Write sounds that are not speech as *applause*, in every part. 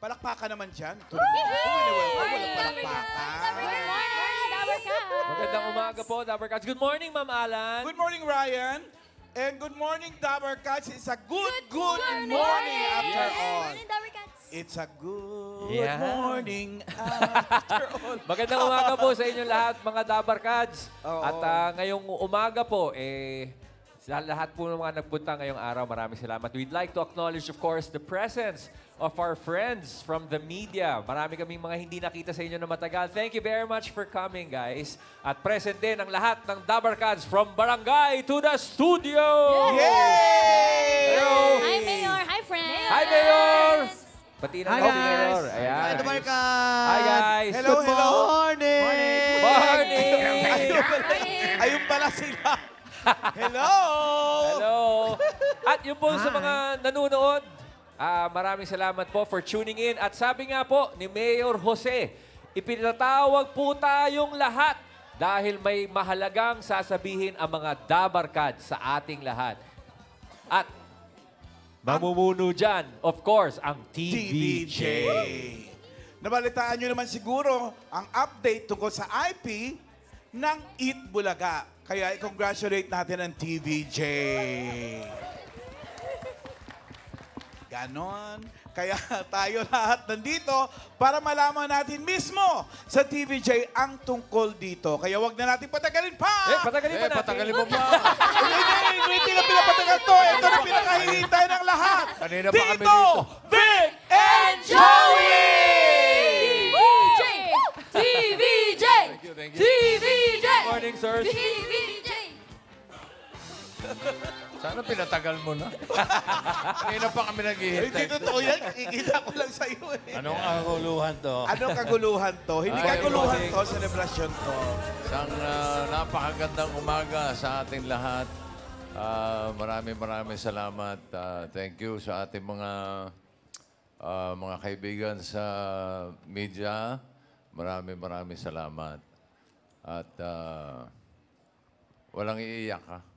Palakpakan naman dyan. Ano, walang palakpakan. Magandang umaga po, Dabarcats. Good morning, Ma'am Alan. Good morning, Ryan. And good morning, Dabarcats. It's a good, good, good morning, after all. Good morning, Dabarcats. It's a good Yeah. morning *laughs* after all. Magandang umaga po sa inyo lahat, mga Dabarkads. Oo. At ah, ngayong umaga po, eh, sa lahat po ng mga nagpunta ngayong araw, maraming salamat. We'd like to acknowledge, of course, the presence of our friends from the media. Marami kami mga hindi nakita sa inyo na matagal. Thank you very much for coming, guys. At present din ang lahat ng Dabarkads from Barangay to the Studio! Yay! Yay! Hello! Hi, Mayor! Hi, friends! Hi, Mayor! Pati na Hi, guys! Mayor. Ayan. Hi, guys! Hello, Good hello! Morning! Morning! Morning! Ayun pala, ayun pala sila! *laughs* hello! Hello! At yung po sa mga nanonood Uh, maraming salamat po for tuning in. At sabi nga po ni Mayor Jose, ipinatawag po tayong lahat dahil may mahalagang sasabihin ang mga dabarkad sa ating lahat. At mamumuno dyan, of course, ang TVJ. Nabalitaan nyo naman siguro ang update tungkol sa IP ng Eat Bulaga. Kaya i-congratulate natin ang TVJ. Ganon. Kaya *laughs* tayo lahat nandito para malaman natin mismo sa TVJ ang tungkol dito. Kaya wag na natin patagalin pa! Eh, patagalin eh, pa natin. Patagalin pa pa. *laughs* Hindi na pinapatagal to. Ito na pinakahihintay ng lahat. Kanina dito. Vic and Joey! TVJ! TVJ! TVJ! Good morning, sir. TVJ! Sana pinatagal mo na. *laughs* Ngayon na pa kami naghihintay. Hindi totoo yan. Kikita ko lang sa'yo eh. Anong kaguluhan to? Anong kaguluhan to? Hindi kaguluhan to, celebration to. Isang uh, napakagandang umaga sa ating lahat. Uh, maraming maraming salamat. Uh, thank you sa ating mga uh, mga kaibigan sa media. Maraming maraming salamat. At uh, walang iiyak ha.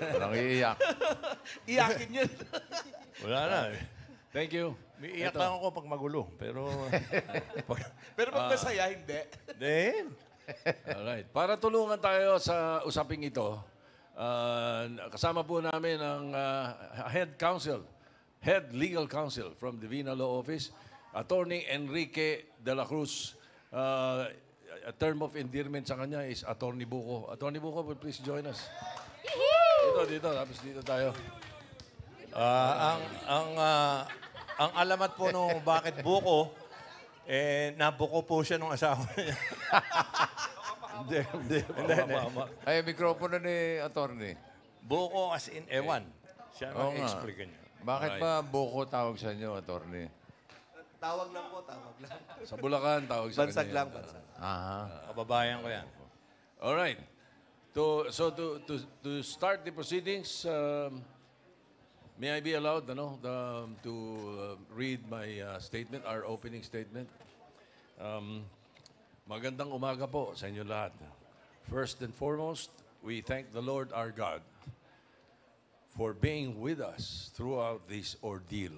Walang *laughs* iiyak. *laughs* Iyakin yun. *laughs* Wala na Thank you. iyak Ito. lang ako pag magulo. Pero... Pero pag ah, masaya, hindi. Hindi. Alright. Para tulungan tayo sa usaping ito, uh, kasama po namin ang uh, head counsel, head legal counsel from Divina Law Office, Attorney Enrique de la Cruz. Uh, a term of endearment sa kanya is Attorney Buko. Attorney Buko, please join us. Yee-hee! Dito, dito. Tapos dito tayo. Ah, ang, ang, ah, ang alamat po nung bakit buko, eh, nabuko po siya nung asawa niya. Hindi, hindi. *laughs* Ay, mikropono ni attorney. Buko as in ewan. Siya Oo ang nga. explain niya. Bakit Alright. ba buko tawag sa inyo, attorney? Tawag lang po, tawag lang. Sa Bulacan, tawag sa Bansag kanya. lang, bansag. Aha. Kababayan ko yan. Alright. To, so to, to, to start the proceedings, um, may I be allowed ano, the, um, to uh, read my uh, statement, our opening statement? Um, magandang umaga po sa inyo lahat. First and foremost, we thank the Lord our God for being with us throughout this ordeal.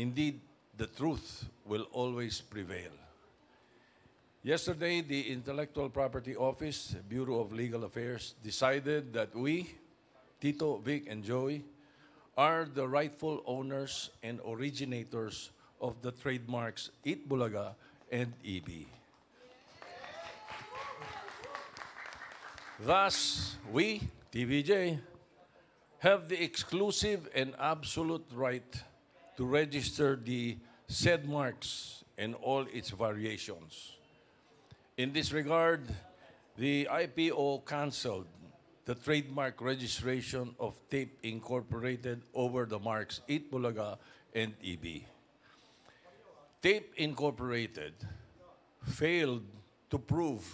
Indeed, the truth will always prevail. Yesterday, the Intellectual Property Office, Bureau of Legal Affairs, decided that we, Tito, Vic, and Joey, are the rightful owners and originators of the trademarks Eat Bulaga and EB. Thus, we, TVJ, have the exclusive and absolute right to register the said marks and all its variations. In this regard, the IPO canceled the trademark registration of Tape Incorporated over the marks Itbulaga Bulaga and EB. Tape Incorporated failed to prove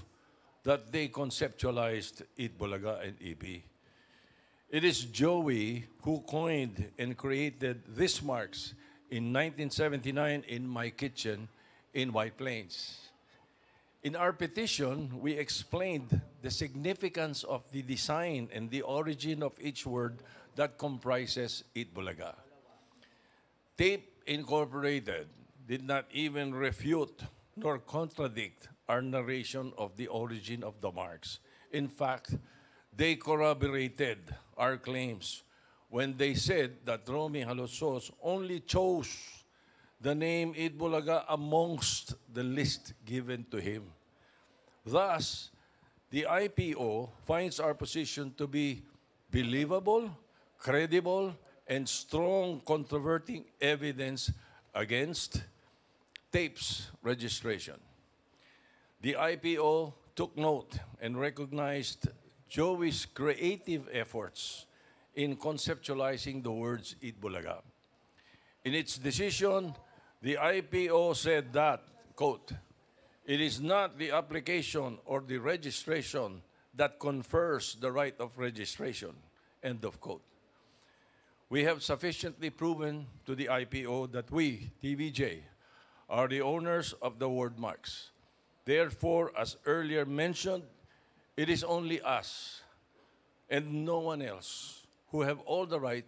that they conceptualized Itbulaga Bulaga and EB. It is Joey who coined and created these marks in 1979 in my kitchen in White Plains. In our petition, we explained the significance of the design and the origin of each word that comprises Itbulaga. Tape Incorporated did not even refute nor contradict our narration of the origin of the marks. In fact, they corroborated our claims when they said that Romy Halosos only chose the name Itbulaga amongst the list given to him. Thus, the IPO finds our position to be believable, credible, and strong controverting evidence against tapes registration. The IPO took note and recognized Joey's creative efforts in conceptualizing the words bulaga." In its decision, the IPO said that, quote, it is not the application or the registration that confers the right of registration. End of quote. We have sufficiently proven to the IPO that we, TVJ, are the owners of the word marks. Therefore, as earlier mentioned, it is only us and no one else who have all the right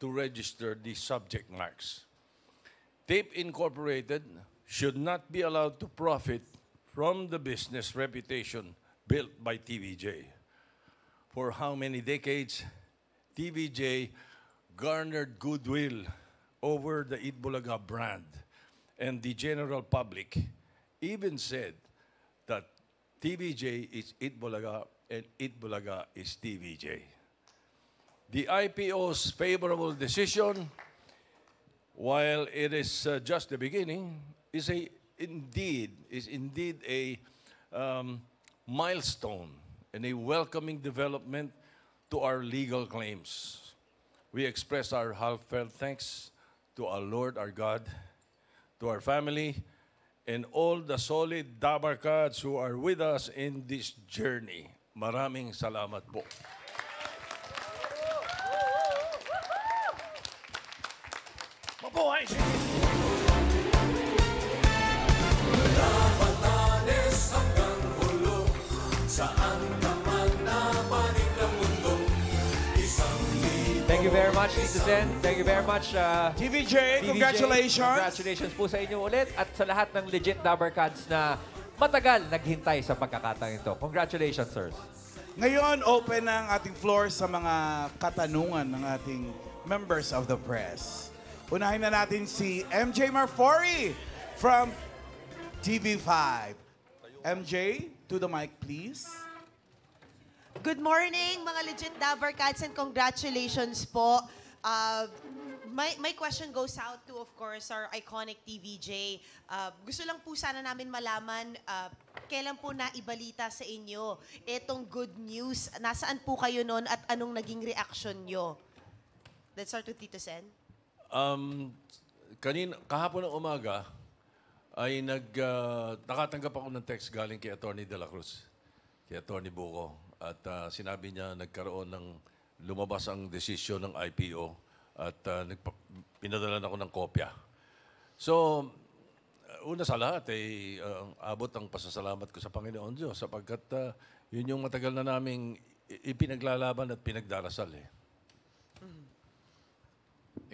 to register the subject marks. TAPE Incorporated should not be allowed to profit from the business reputation built by TVJ. For how many decades, TVJ garnered goodwill over the Itbulaga brand, and the general public even said that TVJ is Itbulaga and Itbulaga is TVJ. The IPO's favorable decision, while it is uh, just the beginning, is a indeed is indeed a um, milestone and a welcoming development to our legal claims. We express our heartfelt thanks to our Lord, our God, to our family, and all the solid Dabarkads who are with us in this journey. Maraming salamat po. Mabuhay! much, Tito Thank you very much, uh, TVJ, TVJ. Congratulations. Congratulations po sa inyo ulit at sa lahat ng legit number cards na matagal naghintay sa pagkakataon ito. Congratulations, sirs. Ngayon, open ang ating floor sa mga katanungan ng ating members of the press. Unahin na natin si MJ Marfori from TV5. MJ, to the mic, please. Good morning, mga legit Dabber Cats, and congratulations po Uh, my, my question goes out to, of course, our iconic TVJ. Uh, gusto lang po sana namin malaman uh, kailan po naibalita sa inyo itong good news. Nasaan po kayo noon at anong naging reaction nyo? Let's start with Tito Sen. Um, kanin, kahapon ng umaga, ay nag, uh, nakatanggap ako ng text galing kay Attorney De La Cruz, kay Attorney Buko. At uh, sinabi niya nagkaroon ng lumabas ang desisyon ng IPO at uh, ah, pinadala ako ng kopya. So, una sa lahat, ay eh, uh, abot ang pasasalamat ko sa Panginoon Diyos sapagkat uh, yun yung matagal na naming ipinaglalaban at pinagdarasal eh. Mm-hmm.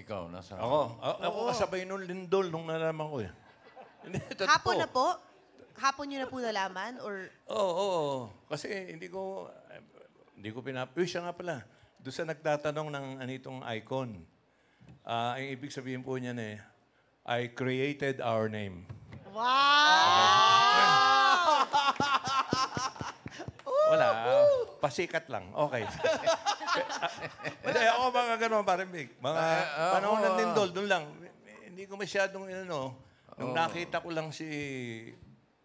Ikaw, nasa... Ako, ako kasabay nung lindol nung nalaman ko eh. *laughs* Hapon na po? Hapon nyo na po nalaman? Or Oo, oo. Kasi hindi ko, eh, hindi ko pinap... Uy, siya nga pala. Doon sa nagtatanong ng anitong icon, uh, ang ibig sabihin po niya eh, I created our name. Wow! *laughs* Wala. pasikat lang. Okay. *laughs* Hindi, ako mga ganun, parang big. Mga uh, panahon ng lindol, doon lang. Hindi ko masyadong, ano, nung nakita ko lang si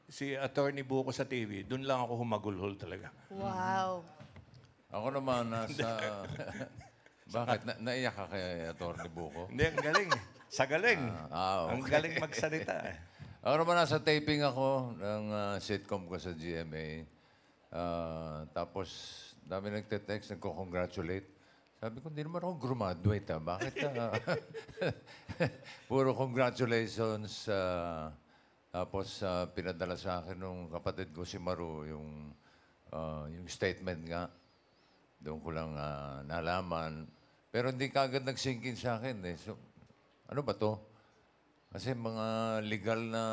si Attorney Buko sa TV, doon lang ako humagulhol talaga. Wow. Ako naman, *laughs* nasa... Bakit? Na- naiyak ka kay Atty. Buko? Hindi, ang galing. Sa galing. Ah, ah, Ang galing magsalita. eh. *laughs* Ako naman, nasa taping ako ng ah, sitcom ko sa GMA. Ah, tapos, dami nagte-text, nagko-congratulate. Sabi ko, hindi naman ako graduate ah. Bakit ah? *laughs* Puro congratulations. ah. tapos, ah, pinadala sa akin nung kapatid ko si Maru yung, ah, yung statement nga. Doon ko lang ah, nalaman. Pero hindi kagad nagsinkin sa akin eh. So, ano ba to? Kasi mga legal na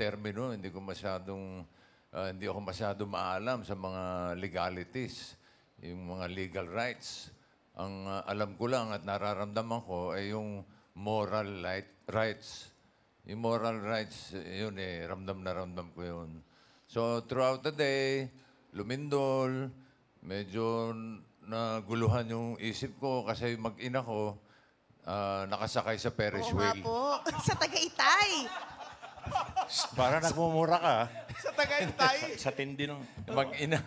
termino, hindi ko masyadong, ah, hindi ako masyadong maalam sa mga legalities, yung mga legal rights. Ang ah, alam ko lang at nararamdaman ko ay yung moral light, rights. Yung moral rights, yun eh, ramdam na ramdam ko yun. So throughout the day, lumindol, medyo naguluhan yung isip ko kasi mag-ina ko, ah, nakasakay sa Ferris Oo nga po. *laughs* Sa Tagaytay. Para nagmumura ka. Ah. *laughs* Sa Tagaytay. Sa tindi ng... Mag-ina.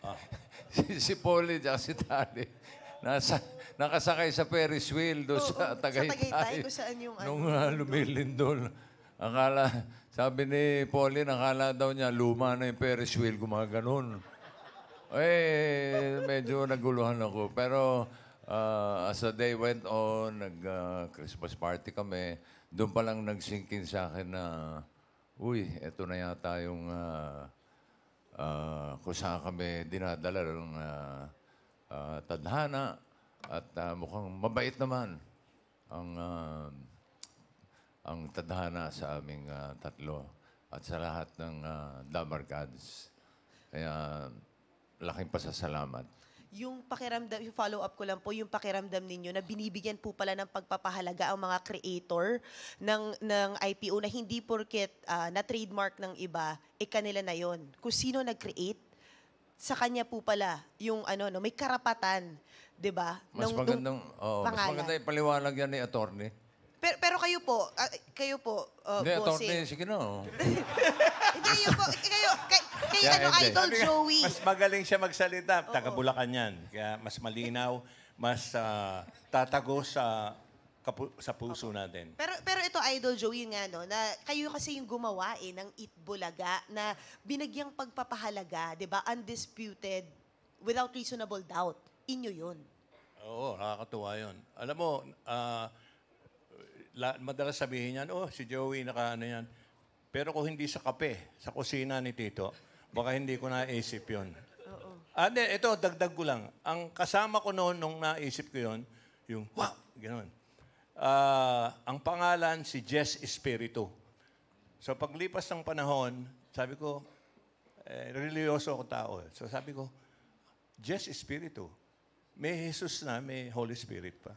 Ah. *laughs* si, si Polly at si Tali. Nasa, nakasakay sa Ferris wheel doon Oo, sa sa Tagaytay. Tagaytay, kung saan yung ano, Nung ah, lumilindol. Akala, sabi ni Polly, nakala daw niya, luma na yung Ferris wheel, gumaganon. Eh, medyo naguluhan ako. Pero uh, as the day went on, nag-Christmas ah, uh, party kami, doon pa lang nagsinkin sa akin na, uy, eto na yata yung uh, uh, kung saan kami dinadala ng uh, uh, tadhana at uh, mukhang mabait naman ang uh, ang tadhana sa aming uh, tatlo at sa lahat ng uh, Gods. Kaya laking pasasalamat. Yung pakiramdam, yung follow-up ko lang po, yung pakiramdam ninyo na binibigyan po pala ng pagpapahalaga ang mga creator ng, ng IPO na hindi porket uh, ah, na-trademark ng iba, eh kanila na yon. Kung sino nag-create, sa kanya po pala yung ano, no, may karapatan, di ba? Mas nung, magandang, oh, mas maganda paliwanag yan ni attorney. Pero, pero kayo po, uh, kayo po, uh, Hindi, attorney, sige no *laughs* Hindi, yun po. Kayo, kay, kay yeah, ano, Idol Joey. Mas magaling siya magsalita. Taga Bulacan yan. Kaya mas malinaw, mas uh, tatago sa kapu- sa puso okay. natin. Pero pero ito Idol Joey nga no, na kayo kasi yung gumawa eh ng Eat na binigyang pagpapahalaga, 'di ba? Undisputed without reasonable doubt. Inyo 'yun. Oo, nakakatuwa 'yun. Alam mo, uh, la- madalas sabihin yan, oh, si Joey naka ano yan. Pero kung hindi sa kape, sa kusina ni Tito, baka hindi ko naisip yon. Oo. Ah, then, ito, dagdag ko lang. Ang kasama ko noon nung naisip ko yon, yung wow, ganoon. Ah, ang pangalan si Jess Espiritu. So paglipas ng panahon, sabi ko, eh, religyoso ako tao. Eh. So sabi ko, Jess Espiritu. May Jesus na, may Holy Spirit pa.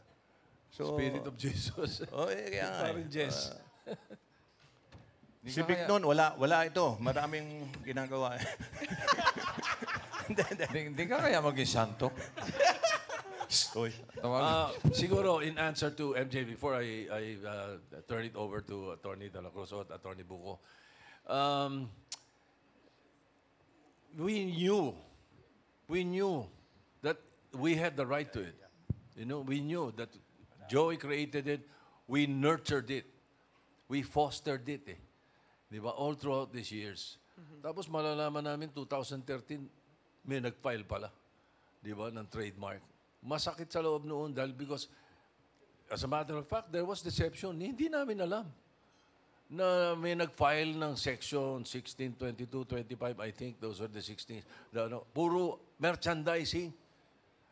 So, Spirit of Jesus. Oh, eh, kaya, nga Parang eh. Jess. Ah, Si Big Nun, wala, wala ito. Maraming ginagawa. *laughs* Hindi, hindi. Di- Hindi ka kaya maging santo? *laughs* Uy. Uh, siguro, in answer to MJ, before I, I uh, turn it over to Attorney De La Cruz or Attorney Buko, um, we knew, we knew that we had the right to it. You know, we knew that Joey created it, we nurtured it, we fostered it. Eh. Di ba? All throughout these years. Mm-hmm. Tapos malalaman namin 2013, may nag-file pala. Di ba? Ng trademark. Masakit sa loob noon dahil because as a matter of fact, there was deception. Hindi namin alam na may nag-file ng section 16, 22, 25, I think those are the 16. The, ano, puro merchandising.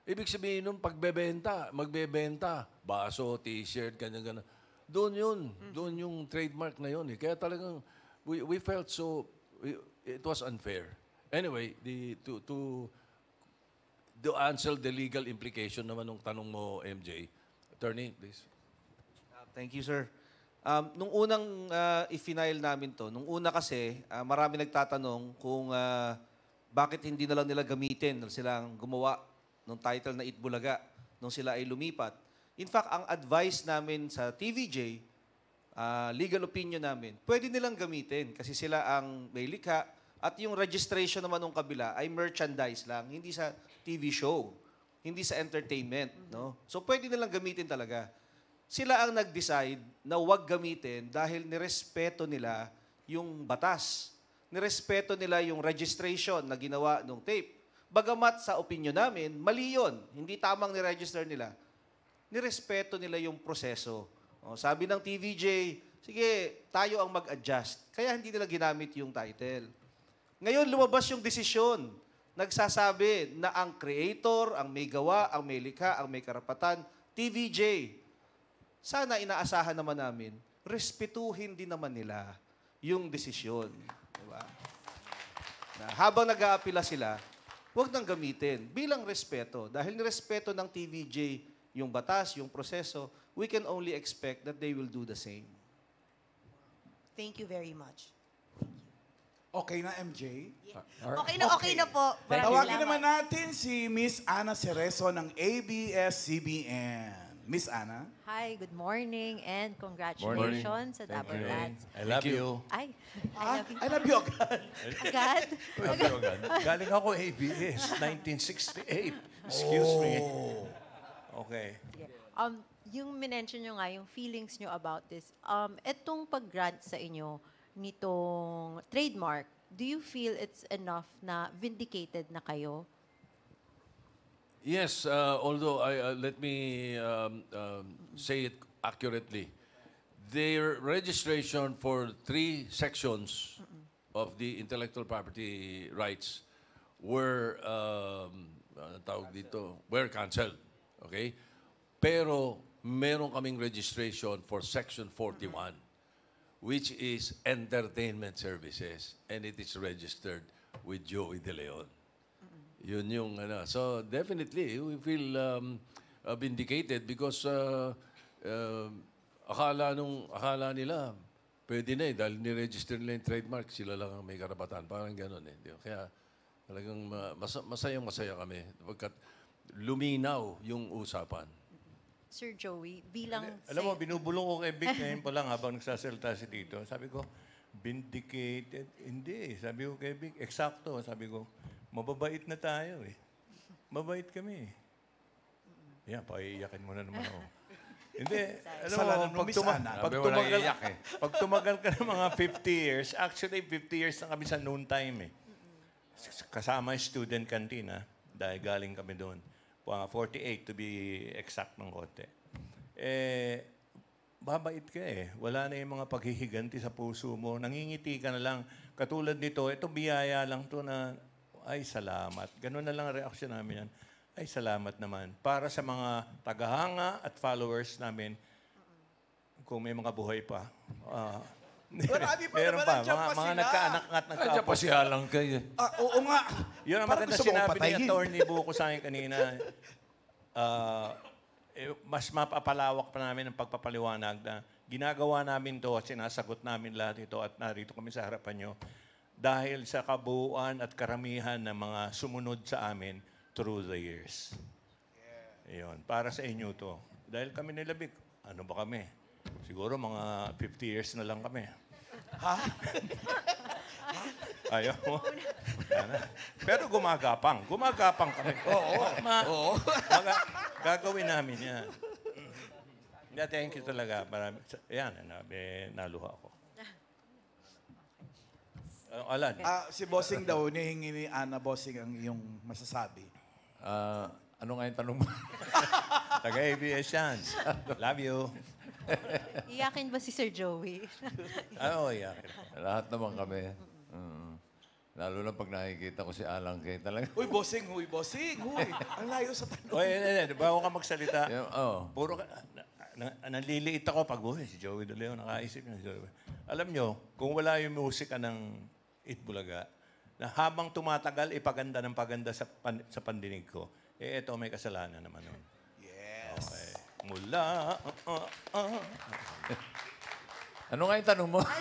Ibig sabihin nun, pagbebenta, magbebenta, baso, t-shirt, ganyan-ganyan. Doon yun. Mm-hmm. Doon yung trademark na yun. Eh. Kaya talagang we, we felt so, we, it was unfair. Anyway, the, to, to, to answer the legal implication naman ng tanong mo, MJ, attorney, please. Uh, thank you, sir. Um, nung unang uh, i-final namin to, nung una kasi, uh, marami nagtatanong kung uh, bakit hindi na lang nila gamitin nung silang gumawa ng title na Itbulaga nung sila ay lumipat. In fact, ang advice namin sa TVJ uh, legal opinion namin, pwede nilang gamitin kasi sila ang may likha at yung registration naman ng kabila ay merchandise lang, hindi sa TV show, hindi sa entertainment, mhm. no? So pwede nilang gamitin talaga. Sila ang nag-decide na 'wag gamitin dahil nirespeto nila yung batas. Nirespeto nila yung registration na ginawa ng tape. Bagamat sa opinion namin, mali yun. Hindi tamang niregister nila. Nirespeto nila yung proseso o, oh, sabi ng TVJ, sige, tayo ang mag-adjust. Kaya hindi nila ginamit yung title. Ngayon, lumabas yung desisyon. Nagsasabi na ang creator, ang may gawa, ang may likha, ang may karapatan, TVJ. Sana inaasahan naman namin, respetuhin din naman nila yung desisyon. Diba? Na habang nag-aapila sila, huwag nang gamitin bilang respeto. Dahil respeto ng TVJ yung batas, yung proseso, we can only expect that they will do the same. Thank you very much. Okay na, MJ? Yeah. Uh, okay na, okay, na po. Maraming Tawagin naman natin si Miss Ana Cerezo ng ABS-CBN. Miss Ana? Hi, good morning and congratulations sa Thank Double you. Lads. I love you. Ay, ah, I love you. I love you agad. Agad? Agad. *laughs* agad. Galing ako ABS, 1968. Excuse me. Oh. Okay. Um, yung minention nyo nga, yung feelings nyo about this, um, etong pag-grant sa inyo nitong trademark, do you feel it's enough na vindicated na kayo? Yes, uh, although I, uh, let me um, um, say it accurately. Their registration for three sections of the intellectual property rights were um, ano tawag dito? Were canceled. Okay? Pero meron kaming registration for Section 41, which is entertainment services, and it is registered with Joey De Leon. Yun yung ano. So definitely, we feel um, uh, vindicated because uh, uh, akala, nung, akala nila, pwede na eh, dahil niregister nila yung trademark, sila lang ang may karapatan. Parang ganun eh. Kaya talagang mas- masayang masaya kami. Pagkat luminaw yung usapan. Sir Joey, bilang... Alam, alam mo, binubulong ko kay Vic *laughs* ngayon pa lang habang nagsasalita si Tito. Sabi ko, vindicated. Hindi. Sabi ko kay Vic, eksakto. Sabi ko, mababait na tayo eh. Mabait kami eh. Yeah, paiiyakin mo na naman ako. *laughs* Hindi, alam mo, pag, tuma- pag, tumagal, eh. *laughs* pag tumagal ka ng mga 50 years, actually 50 years na kami sa noon time eh. Kasama yung student canteen ha, dahil galing kami doon uh, ah, 48 to be exact ng konti. Eh, babait ka eh. Wala na yung mga paghihiganti sa puso mo. Nangingiti ka na lang. Katulad nito, ito biyaya lang to na, ay salamat. Ganun na lang reaction namin yan. Ay salamat naman. Para sa mga tagahanga at followers namin, kung may mga buhay pa. Uh, *laughs* Marami pa Meron naman, pa. nandiyan Mga, pa mga sila. nagkaanak at Kaya nagkaapo. pa lang kayo. Ah, oo nga. Yun ang Parang maganda sinabi ni patayin. Attorney *laughs* Buko sa akin kanina. Ah, eh, mas mapapalawak pa namin ang pagpapaliwanag na ginagawa namin to at sinasagot namin lahat ito at narito kami sa harapan nyo dahil sa kabuuan at karamihan ng mga sumunod sa amin through the years. Iyon, para sa inyo to. Dahil kami nilabik, ano ba kami? Siguro mga 50 years na lang kami. Ha? Ayaw mo? Pero gumagapang. Gumagapang kami. Oo. Ma, oo. Maga, gagawin namin yan. Yeah, thank you talaga. Marami. Yan, nabi, naluha ako. Uh, Alan. Ah, si Bossing daw, nihingi ni Ana Bossing ang iyong masasabi. Ah, ano nga yung tanong mo? *laughs* Taga-ABS yan. Love you. Iyakin ba si Sir Joey? *laughs* Ah, oo, oh, iyakin. Lahat naman kami. Mm. Lalo na pag nakikita ko si Alang Kay talaga. Uy, bossing, uy, bossing, uy. Ang layo sa tanong. Uy, hindi, hindi. Bago ka magsalita, Yeah, oo. Oh. puro ka... Na, na, naliliit ako pag, uy, si Joey De Leon, nakaisip na si Joey. Alam nyo, kung wala yung musika ng Itbulaga, na habang tumatagal, ipaganda ng paganda sa, pan, sa pandinig ko, eh, eto may kasalanan naman nun. Mula. Uh, ah, uh, ah, uh. Ah. ano nga yung tanong mo? *laughs*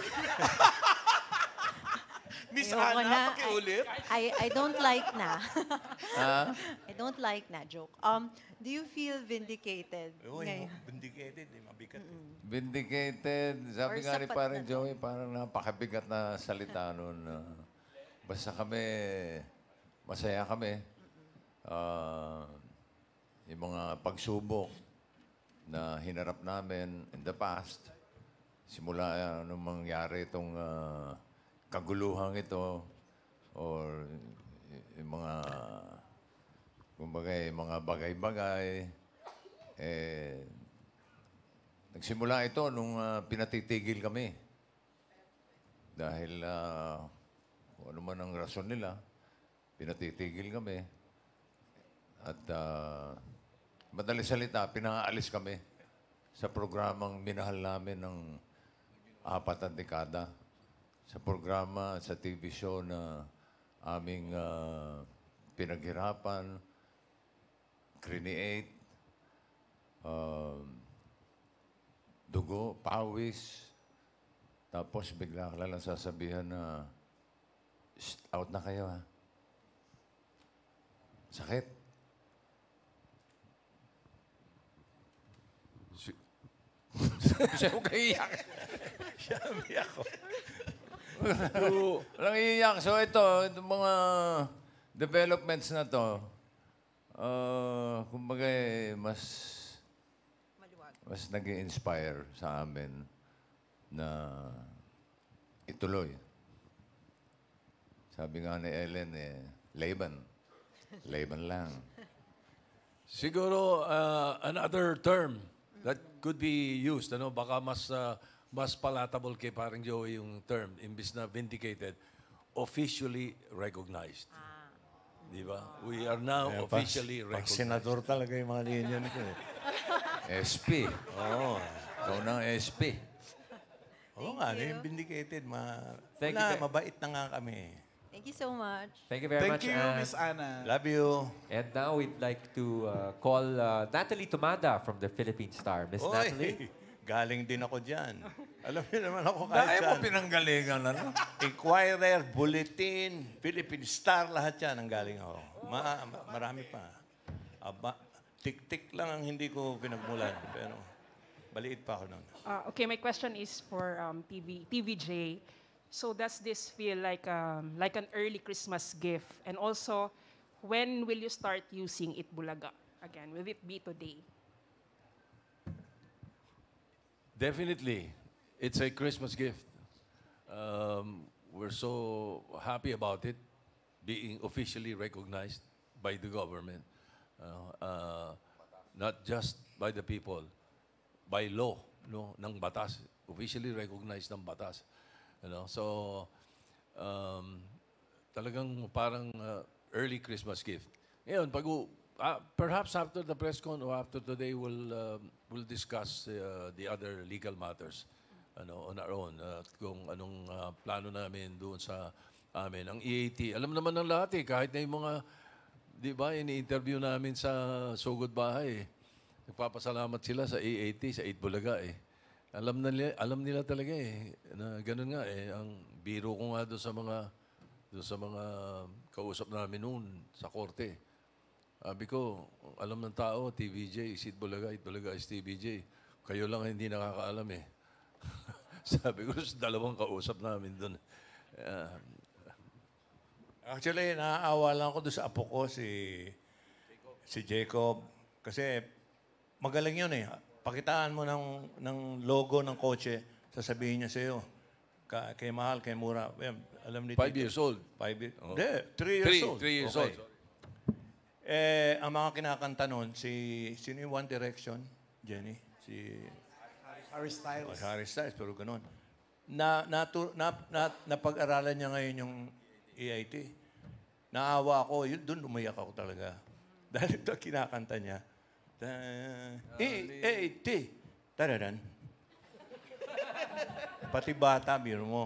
Miss Ayoko Ana, pakiulit. I, I don't like na. *laughs* Ah? I don't like na joke. Um, do you feel vindicated Uy, vindicated eh, mabigat eh. Vindicated. Sabi Or nga ni sapat parang na Joey, parang napakabigat na salita nun. basta kami, masaya kami. Ah, yung mga pagsubok, na hinarap namin in the past, simula uh, nung mangyari itong uh, ah, kaguluhang ito or yung mga kumbaga eh, mga bagay-bagay eh nagsimula ito nung uh, pinatitigil kami dahil uh, kung ano man ang rason nila pinatitigil kami at uh, Madali salita, pinaalis kami sa programang minahal namin ng apat na dekada. Sa programa, sa TV show na aming uh, pinaghirapan, create, uh, dugo, pawis, tapos bigla ka lang sasabihan na, out na kayo ha. Sakit. Siya huwag kang iyak. Siya umiyak ko. Walang iiyak. So ito, itong mga developments na to, uh, kumbaga eh, mas mas nag inspire sa amin na ituloy. Sabi nga ni Ellen, eh, Laban. Laban lang. Siguro, uh, another term could be used. Ano? Baka mas, uh, mas palatable kay parang Joey yung term, imbis na vindicated, officially recognized. Ah. Di ba? We are now eh, officially pag, recognized. senador talaga yung mga linya nito eh. SP. *laughs* Oo. Oh, ikaw na SP. Oo nga, ano yung vindicated. Ma Thank wala, you, mabait na nga kami. Eh. Thank you so much. Thank you very Thank much, you, Miss Anna. Love you. And now we'd like to uh, call uh, Natalie Tomada from the Philippine Star. Miss Natalie? *laughs* Galing din ako dyan. Alam niyo naman ako kahit Dahil mo pinanggalingan, ano? Inquirer, Bulletin, Philippine Star, lahat yan ang galing ako. Ma ma marami pa. Aba, tik-tik lang ang hindi ko pinagmulan. Pero maliit pa ako noon. Uh, ah, okay, my question is for um, TV, TVJ. So does this feel like um, like an early Christmas gift? And also, when will you start using Itbulaga again? Will it be today? Definitely, it's a Christmas gift. Um, we're so happy about it being officially recognized by the government, uh, uh, not just by the people, by law, no, ng batas, officially recognized ng batas. You know? So, um, talagang parang uh, early Christmas gift. Ngayon, pag uh, perhaps after the press con or after today, we'll, uh, we'll discuss uh, the other legal matters ano, on our own. Uh, kung anong uh, plano namin doon sa amin. Ang EAT, alam naman ng lahat eh, kahit na yung mga, di ba, ini-interview namin sa Sugod Bahay. eh. Nagpapasalamat sila sa EAT, sa 8 Bulaga eh. Alam, na alam nila talaga eh, na ganun nga eh, ang biro ko nga doon sa mga, doon sa mga kausap namin noon sa korte. Sabi ko, alam ng tao, TVJ, Sid Bulagay, Bulagay, TVJ, kayo lang hindi nakakaalam eh. *laughs* Sabi ko, dalawang kausap namin doon. Uh, Actually, naaawa lang ako doon sa apo ko, si Jacob. si Jacob. Kasi magaling yun eh pakitaan mo ng, ng logo ng kotse, sasabihin niya sa'yo, ka, kay mahal, kay mura. Well, alam ni Five Tito. years old. Five years old. Oh. three years three, old. Three years okay. old. Eh, ang mga kinakanta nun, si, sino yung One Direction, Jenny? Si... Harry Styles. Oh, Harry Styles, pero ganun. Na, natu, na, na, napag-aralan niya ngayon yung EIT. Naawa ako, yun, doon umiyak ako talaga. *laughs* Dahil ito kinakanta niya. E-A-T. Eh, eh, Tararan. Pati bata, biro mo.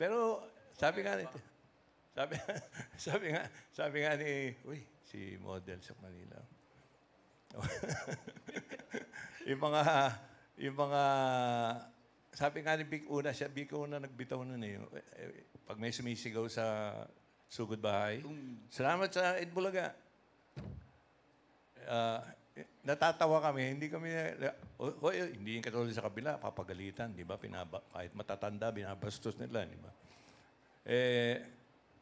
Pero sabi nga nito, sabi, *laughs* sabi nga, sabi nga ni, uy, si model sa Manila. *laughs* yung mga, yung mga, sabi nga ni Big Una, siya, Big Una nagbitaw na eh. eh. Pag may sumisigaw sa sugod bahay, salamat sa Ed Bulaga uh, natatawa kami, hindi kami, oh, oh, hindi yung katulad sa kabila, papagalitan, di ba? Pinaba, kahit matatanda, binabastos nila, di ba? Eh,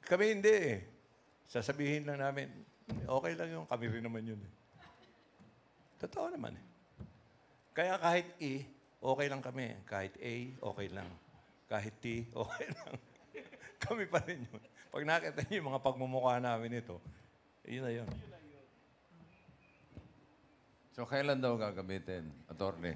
kami hindi eh. Sasabihin lang namin, okay lang yung kami rin naman yun eh. Totoo naman eh. Kaya kahit E, okay lang kami. Kahit A, okay lang. Kahit T, *laughs* okay lang. kami pa rin yun. Pag nakita niyo yung mga pagmumukha namin ito, yun na yun. So kailan daw gagamitin, attorney?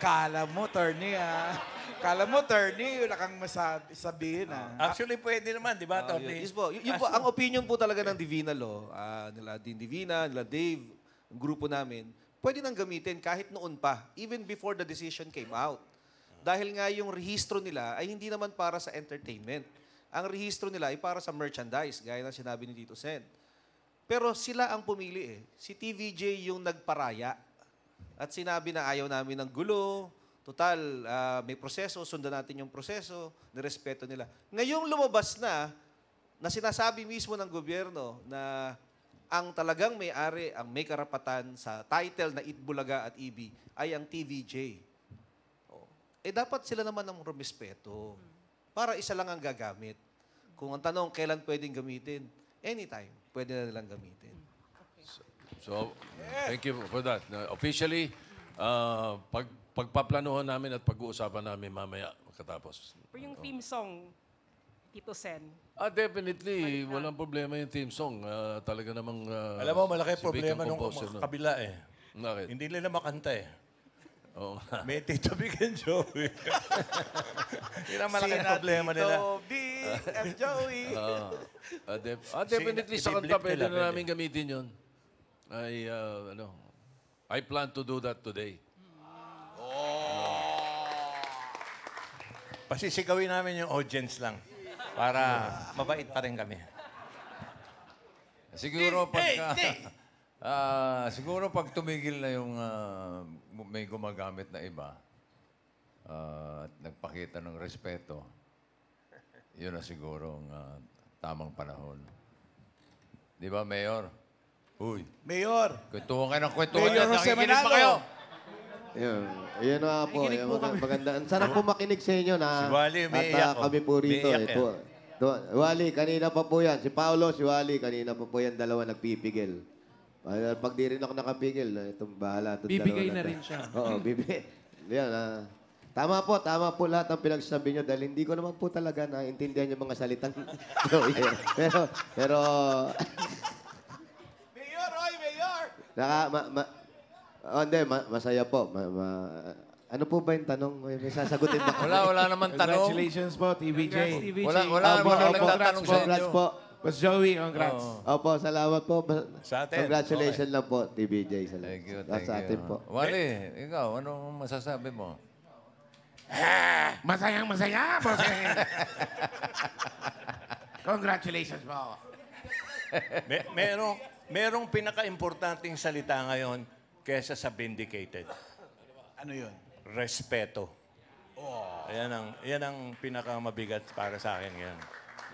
Kala mo, attorney, ah. Kala mo, attorney, wala kang masabi, sabihin, ah. Actually, pwede naman, di ba, oh, attorney? Yes po. Y- yun po, ang opinion po talaga ng Divina Law, ah, nila din Divina, nila Dave, ang grupo namin, pwede nang gamitin kahit noon pa, even before the decision came out. Dahil nga yung rehistro nila ay hindi naman para sa entertainment. Ang rehistro nila ay para sa merchandise, gaya ng sinabi ni Tito Sen. Pero sila ang pumili eh. Si TVJ yung nagparaya. At sinabi na ayaw namin ng gulo, total, uh, may proseso, sundan natin yung proseso, nirespeto nila. Ngayong lumabas na, na sinasabi mismo ng gobyerno na ang talagang may-ari, ang may karapatan sa title na Itbulaga at EB ay ang TVJ. Oh. Eh dapat sila naman ang rumispeto. Hmm. Para isa lang ang gagamit. Kung ang tanong, kailan pwedeng gamitin? Anytime pwede na nilang gamitin. So, thank you for that. Now, Officially, uh, pag, pagpaplanuhan namin at pag-uusapan namin mamaya katapos. For yung theme song, Tito Sen. Ah, definitely. Walang problema yung theme song. Ah, talaga namang... Ah, Alam mo, malaki problema nung composer kabila eh. Bakit? Hindi nila makanta eh. Oo May Tito Big and Joey. *laughs* Yan ang malaki problema nila. Tito Big F. Joey. Uh, *laughs* ah, def- ah, definitely sa kanta, Ibiblip pwede na namin gamitin yun. I, uh, ano, I plan to do that today. Oh. Pasisigawi namin yung audience lang para mabait pa rin kami. Siguro pagka... *laughs* Ah, siguro pag tumigil na yung ah, may gumagamit na iba ah, at nagpakita ng respeto, yun na siguro ang ah, tamang panahon. Di ba, Mayor? Uy, Mayor! kwentuhan kayo ng kwentuhan. Mayor at Jose nakikinig Manalo! kayo. Ayun, ayun na po. Ayun, eh, mag- maganda. Sana po makinig sa inyo na Si Wally, may ah, oh. kami po rito. Eh. Umiiyak eh, yan. Wally, kanina pa po yan. Si Paolo, si Wally, kanina pa po yan. Dalawa nagpipigil. Ah, Pag di rin ako nakapigil, eh, itong bahala. Itong Bibigay dalawa na rin siya. Oo, bibigay. *laughs* Yan, ah. Tama po, tama po lahat ang pinagsasabi nyo dahil hindi ko naman po talaga naintindihan yung mga salitang lawyer. *laughs* pero, pero... *laughs* Mayor, oy, Mayor! Naka, ma, ma, oh, hindi, ma, masaya po. Ma, ma, ano po ba yung tanong? May, sasagutin ba? *laughs* wala, wala naman tanong. Congratulations po, TVJ. Congrats, TVJ. Wala, wala oh, naman oh, nagtatanong sa inyo. Congrats po. Mas Joey, congrats. Oh. Opo, salamat po. Sa atin. Congratulations okay. lang po, TVJ. Salamat. Thank you, thank sa atin you. po. Wally, ikaw, ano masasabi mo? *laughs* Masayang masaya, boss. *laughs* Congratulations po. May, merong, merong pinaka-importanting salita ngayon kesa sa vindicated. Ano yun? Respeto. Oh. Ayan ang, yan ang pinakamabigat para sa akin ngayon.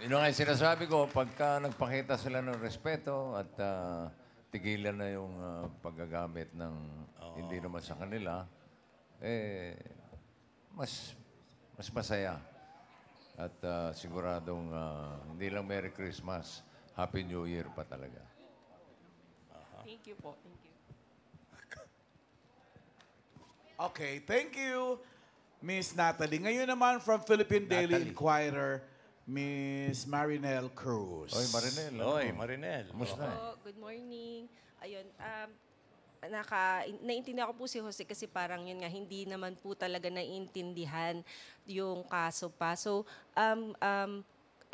Yun nga yung sinasabi ko, pagka nagpakita sila ng respeto at uh, tigilan na yung uh, paggagamit ng Oo. hindi naman sa kanila, eh, mas, mas masaya. At uh, siguradong uh, hindi lang Merry Christmas, Happy New Year pa talaga. Thank you po. Thank you. Okay, thank you, Miss Natalie. Ngayon naman from Philippine Daily Natalie. Inquirer, Miss Marinel Cruz. Oy, Marinel. Oy, ano? Marinel. Kamusta? eh? Good morning. Ayun, um, naka, naiintindihan ko po si Jose kasi parang yun nga, hindi naman po talaga naiintindihan yung kaso pa. So, um, um,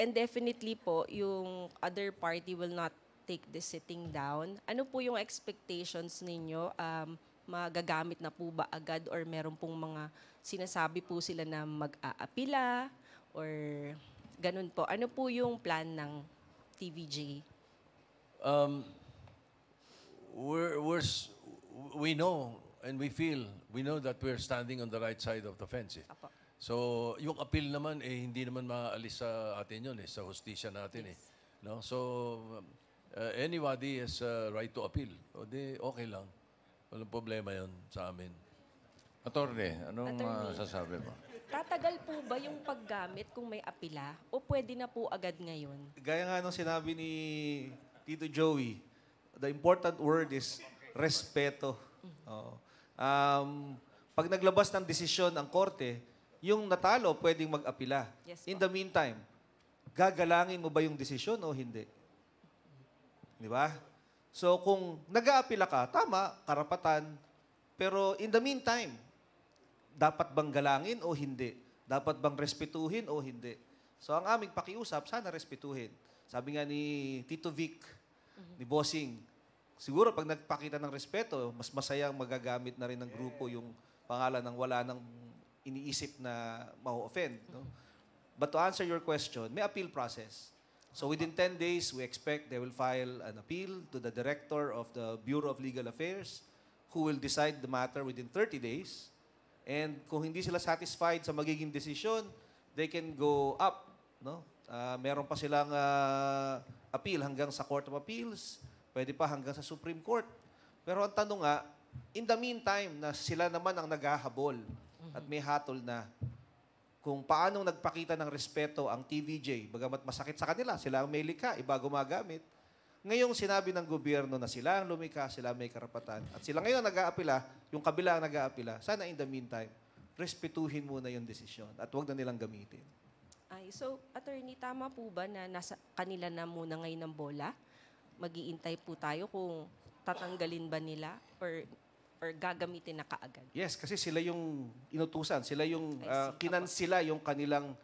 and definitely po, yung other party will not take the sitting down. Ano po yung expectations ninyo? Um, magagamit na po ba agad or meron pong mga sinasabi po sila na mag-aapila or ganun po. Ano po yung plan ng TVJ? Um, we're, we're, we know and we feel, we know that we're standing on the right side of the fence. Eh. So, yung appeal naman, eh, hindi naman maaalis sa atin yun, eh, sa hostisya natin. Eh. Yes. Eh. No? So, uh, anybody has a right to appeal. O di, okay lang. Walang problema yon sa amin. Attorney, anong Attorney. uh, sasabi mo? Tatagal po ba yung paggamit kung may apila o pwede na po agad ngayon? Gaya nga nung sinabi ni Tito Joey, the important word is Respeto. Oh. Um, pag naglabas ng desisyon ang korte, yung natalo pwedeng mag-apila. Yes, In the meantime, gagalangin mo ba yung desisyon o hindi? Di ba? So kung nag ka, tama, karapatan. Pero in the meantime, dapat bang galangin o hindi? Dapat bang respetuhin o hindi? So ang aming pakiusap, sana respetuhin. Sabi nga ni Tito Vic, mm-hmm. ni Bossing, siguro pag nagpakita ng respeto, mas masaya magagamit na rin ng grupo yung pangalan nang wala nang iniisip na ma-offend. No? But to answer your question, may appeal process. So within 10 days, we expect they will file an appeal to the director of the Bureau of Legal Affairs who will decide the matter within 30 days. And kung hindi sila satisfied sa magiging decision, they can go up. No? Uh, meron pa silang uh, appeal hanggang sa Court of Appeals. Pwede pa hanggang sa Supreme Court. Pero ang tanong nga, in the meantime, na sila naman ang naghahabol at may hatol na kung paanong nagpakita ng respeto ang TVJ, bagamat masakit sa kanila, sila ang may lika, iba gumagamit. Ngayong sinabi ng gobyerno na sila ang lumika, sila may karapatan, at sila ngayon nag-aapila, yung kabila ang nag-aapila, sana in the meantime, respetuhin muna yung desisyon at huwag na nilang gamitin. Ay, so, attorney, tama po ba na nasa kanila na muna ngayon ang bola? magiintay po tayo kung tatanggalin ba nila or or gagamitin na kaagad. Yes, kasi sila yung inutusan, sila yung uh, kinansila yung kanilang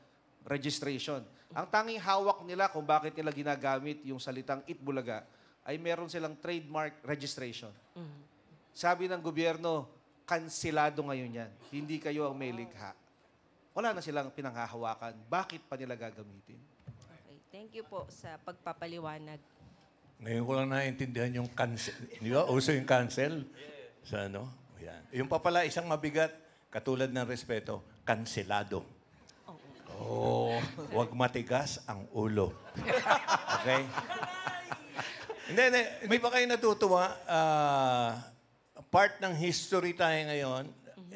registration. Ang tanging hawak nila kung bakit nila ginagamit yung salitang Itbulaga ay meron silang trademark registration. Mm-hmm. Sabi ng gobyerno, kansilado ngayon yan. Hindi kayo ang may ah. likha. Wala na silang pinanghahawakan. Bakit pa nila gagamitin? Okay. Thank you po sa pagpapaliwanag. Ngayon ko lang naiintindihan yung cancel. Di ba? Uso yung cancel. Sa ano? Yan. Yung pa pala, isang mabigat, katulad ng respeto, kanselado. Oo. Oh, wag matigas ang ulo. Okay? Hindi, hindi. May ba kayo natutuwa? Ah, part ng history tayo ngayon.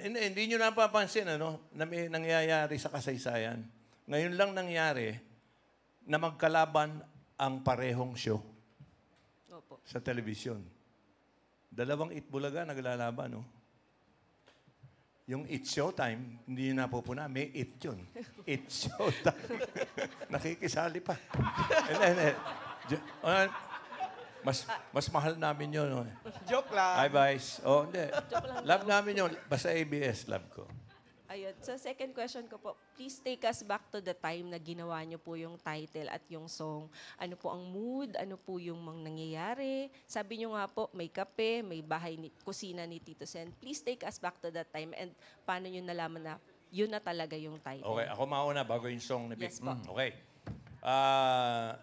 Hindi, hindi nyo napapansin, ano, na may nangyayari sa kasaysayan. Ngayon lang nangyari na magkalaban ang parehong show sa television. Dalawang Itbulaga naglalaban, no? Yung It's time, hindi na napupuna, may it yun. *laughs* It's Showtime. *laughs* Nakikisali pa. *laughs* and eh, mas, mas mahal namin yun. No? Joke lang. Bye, bye. Oh, hindi. Love namin yun. Basta ABS, love ko. Ayun. So, second question ko po, please take us back to the time na ginawa niyo po yung title at yung song. Ano po ang mood? Ano po yung mga nangyayari? Sabi niyo nga po, may kape, may bahay, ni, kusina ni Tito Sen. Please take us back to that time and paano niyo nalaman na yun na talaga yung title. Okay, ako mauna bago yung song ni Vic. Yes, mm, okay. Uh,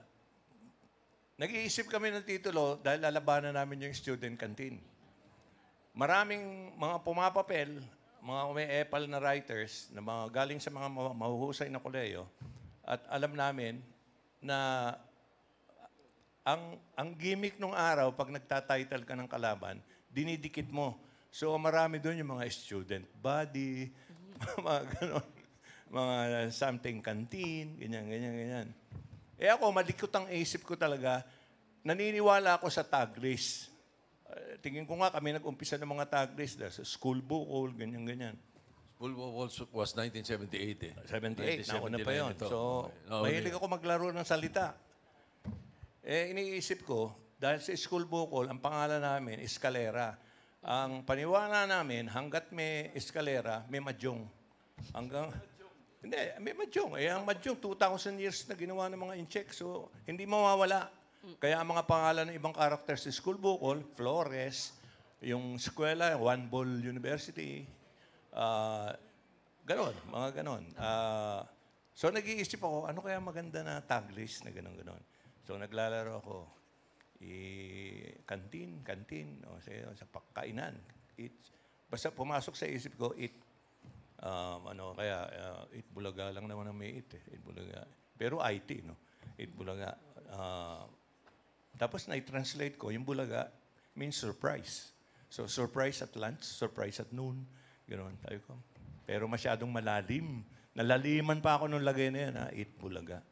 nag-iisip kami ng titulo dahil lalabanan namin yung student canteen. Maraming mga pumapapel mga umeepal na writers na mga galing sa mga mahuhusay na koleyo at alam namin na ang ang gimmick nung araw pag nagtatitle ka ng kalaban, dinidikit mo. So marami doon yung mga student body, *laughs* mga ganun, mga something canteen, ganyan, ganyan, ganyan. Eh ako, malikot ang isip ko talaga. Naniniwala ako sa tag list uh, tingin ko nga kami nag-umpisa ng mga tag race dahil sa school bukol, ganyan-ganyan. School bukol was 1978 eh. 78, 1978 nauna pa yun. Ito. So, okay. no, mahilig ako maglaro ng salita. Eh, iniisip ko, dahil sa school bukol, ang pangalan namin, Escalera. Ang paniwala namin, hanggat may eskalera, may madyong. Hanggang, hindi, may madyong. Eh, ang madyong, 2,000 years na ginawa ng mga incheck. So, hindi mawawala. Kaya ang mga pangalan ng ibang characters sa School Bukol, Flores, yung eskwela, One Ball University, uh, ganon, mga ganon. Uh, so nag-iisip ako, ano kaya maganda na taglist na ganon-ganon. So naglalaro ako. I kantin, kantin, o sa, sa pagkainan. It, basta pumasok sa isip ko, it, um, ano kaya, uh, it bulaga lang naman ang may it. Eh. It bulaga. Pero IT, no? It bulaga. Uh, tapos na-translate ko, yung bulaga means surprise. So, surprise at lunch, surprise at noon. Ganoon tayo ko. Pero masyadong malalim. Nalaliman pa ako nung lagay na yan, ha? Eight bulaga.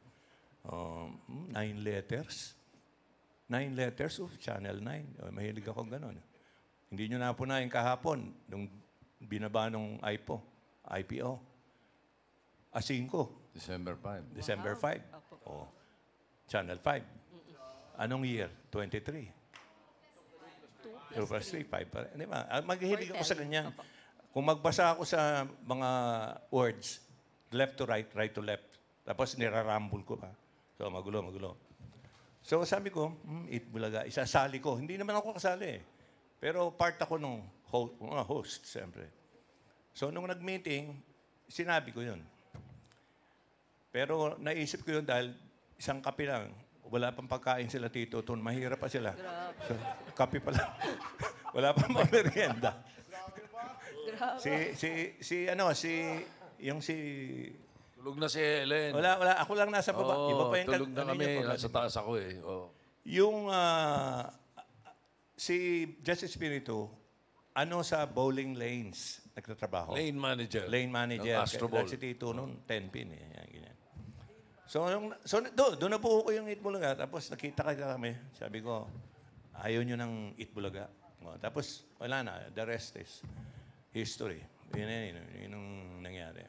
Um, hmm, nine letters. Nine letters of oh, Channel 9. Oh, mahilig ako ganoon. Hindi nyo napunayan kahapon nung binaba nung IPO. IPO. Asin ah, ko. December 5. December 5. Wow. Oh. Channel 5. Anong year? 23. 2 plus 3, 5 pa rin. Di ba? Ah, Maghihilig ako sa ganyan. Kung magbasa ako sa mga words, left to right, right to left, tapos nirarumble ko pa. So, magulo, magulo. So, sabi ko, hmm, it bulaga, isasali ko. Hindi naman ako kasali eh. Pero part ako nung host, mga host, siyempre. So, nung nag-meeting, sinabi ko yun. Pero naisip ko yun dahil isang kape lang, wala pang pagkain sila tito tun Mahirap pa sila. Grabe. So, kape pala. *laughs* Wala pang merienda. si si si ano si yung si Tulog na si Helen. Wala, wala. Ako lang nasa baba. Oo, Iba pa yung tulog na ano kami. Nasa taas ako eh. oh. Yung ah, si Justice Spirito, ano sa bowling lanes nagtatrabaho? Lane manager. Lane manager. Ng Astro Kaya Si Tito noon, 10 pin eh. Yan, ganyan. So, yung, so do, doon na po ko yung Eat Itbulaga. Tapos nakita ka kami. Sabi ko, ayaw nyo ng Eat Bulaga. O, oh, tapos wala na. The rest is history. Yun, yun, yun, yun ang nangyari.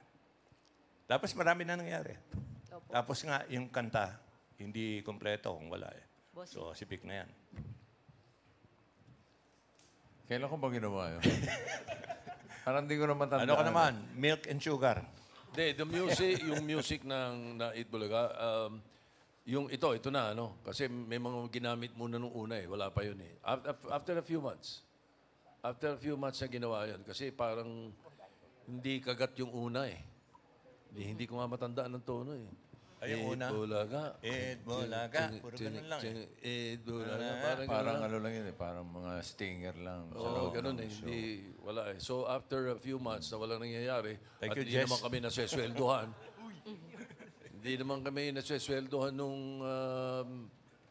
Tapos marami na nangyari. Opo. Tapos nga, yung kanta, hindi kompleto kung wala eh. Bossy. So, Pick na yan. Kailan ko ba ginawa yun? *laughs* Parang hindi ko naman tandaan. Ano ka naman? Milk and sugar. De, the music, yung music ng na Eat Bulaga, um, yung ito, ito na, ano? Kasi may mga ginamit muna nung una eh. Wala pa yun eh. After, after a few months. After a few months na ginawa yun. Kasi parang hindi kagat yung una eh. Hindi, hindi ko nga matandaan ng tono eh. Ayun, una. Eid Bulaga. Eid Bulaga. Puro ganun lang eh. Eid Bulaga. Ano parang, parang ano lang yun eh. Parang mga stinger lang. Oo, oh, ganun eh. Hindi, wala eh. So after a few months na walang nangyayari, Thank at hindi Jess. naman kami nasesweldohan. *laughs* hindi naman kami nasesweldohan nung um,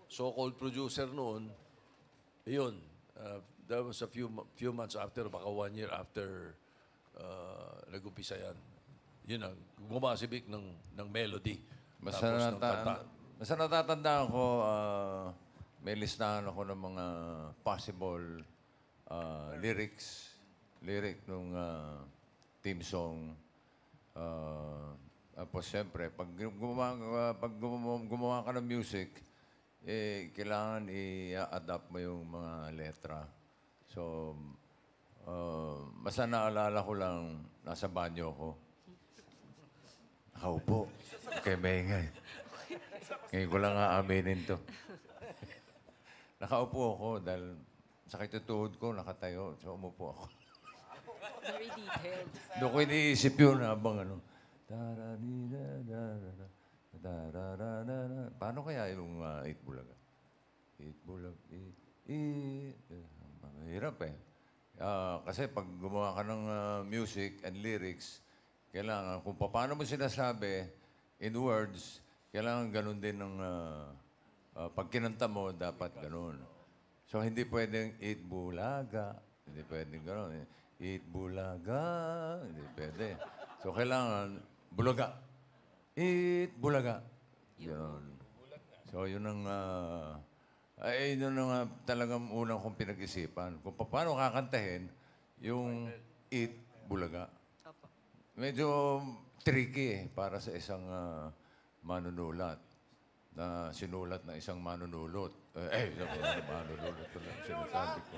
so-called producer noon. Yun. Uh, that was a few few months after, baka one year after uh, nag-umpisa yan. Yun ang gumawa si ng, ng melody. Basta, Tapos nata- nagkata. basta natatandaan ko, ah, may listahan ako ng mga possible ah, lyrics, lyric nung ah, team song. Ah, tapos siyempre, pag gumawa, pag gumawa, ka ng music, eh, kailangan i-adapt mo yung mga letra. So, ah, basta naalala ko lang, nasa banyo ko. Ako po. Kay Mengay. Ngayon ko lang aaminin to. Nakaupo ako dahil sa yung tuhod ko, nakatayo, so umupo ako. Very detailed. Doon ko iniisip yun habang ano. Taranina, Darararara. Paano kaya yung uh, ah, Itbulaga? Itbulag, it, it, eh, mahirap eh. Uh, kasi pag gumawa ka ng uh, music and lyrics, kailangan, kung paano mo sinasabi, in words, kailangan ganun din ng uh, ah, uh, ah, pag mo, dapat ganun. So, hindi pwedeng eat bulaga. Hindi pwedeng ganun. Eat bulaga. Hindi pwede. So, kailangan bulaga. Eat bulaga. Yun. So, yun ang... Uh, ay, yun ang uh, talagang unang kong pinag-isipan. Kung paano kakantahin yung eat bulaga medyo tricky para sa isang ah, manunulat na sinulat na isang manunulot. Eh, eh manunulot ko lang sinasabi ko.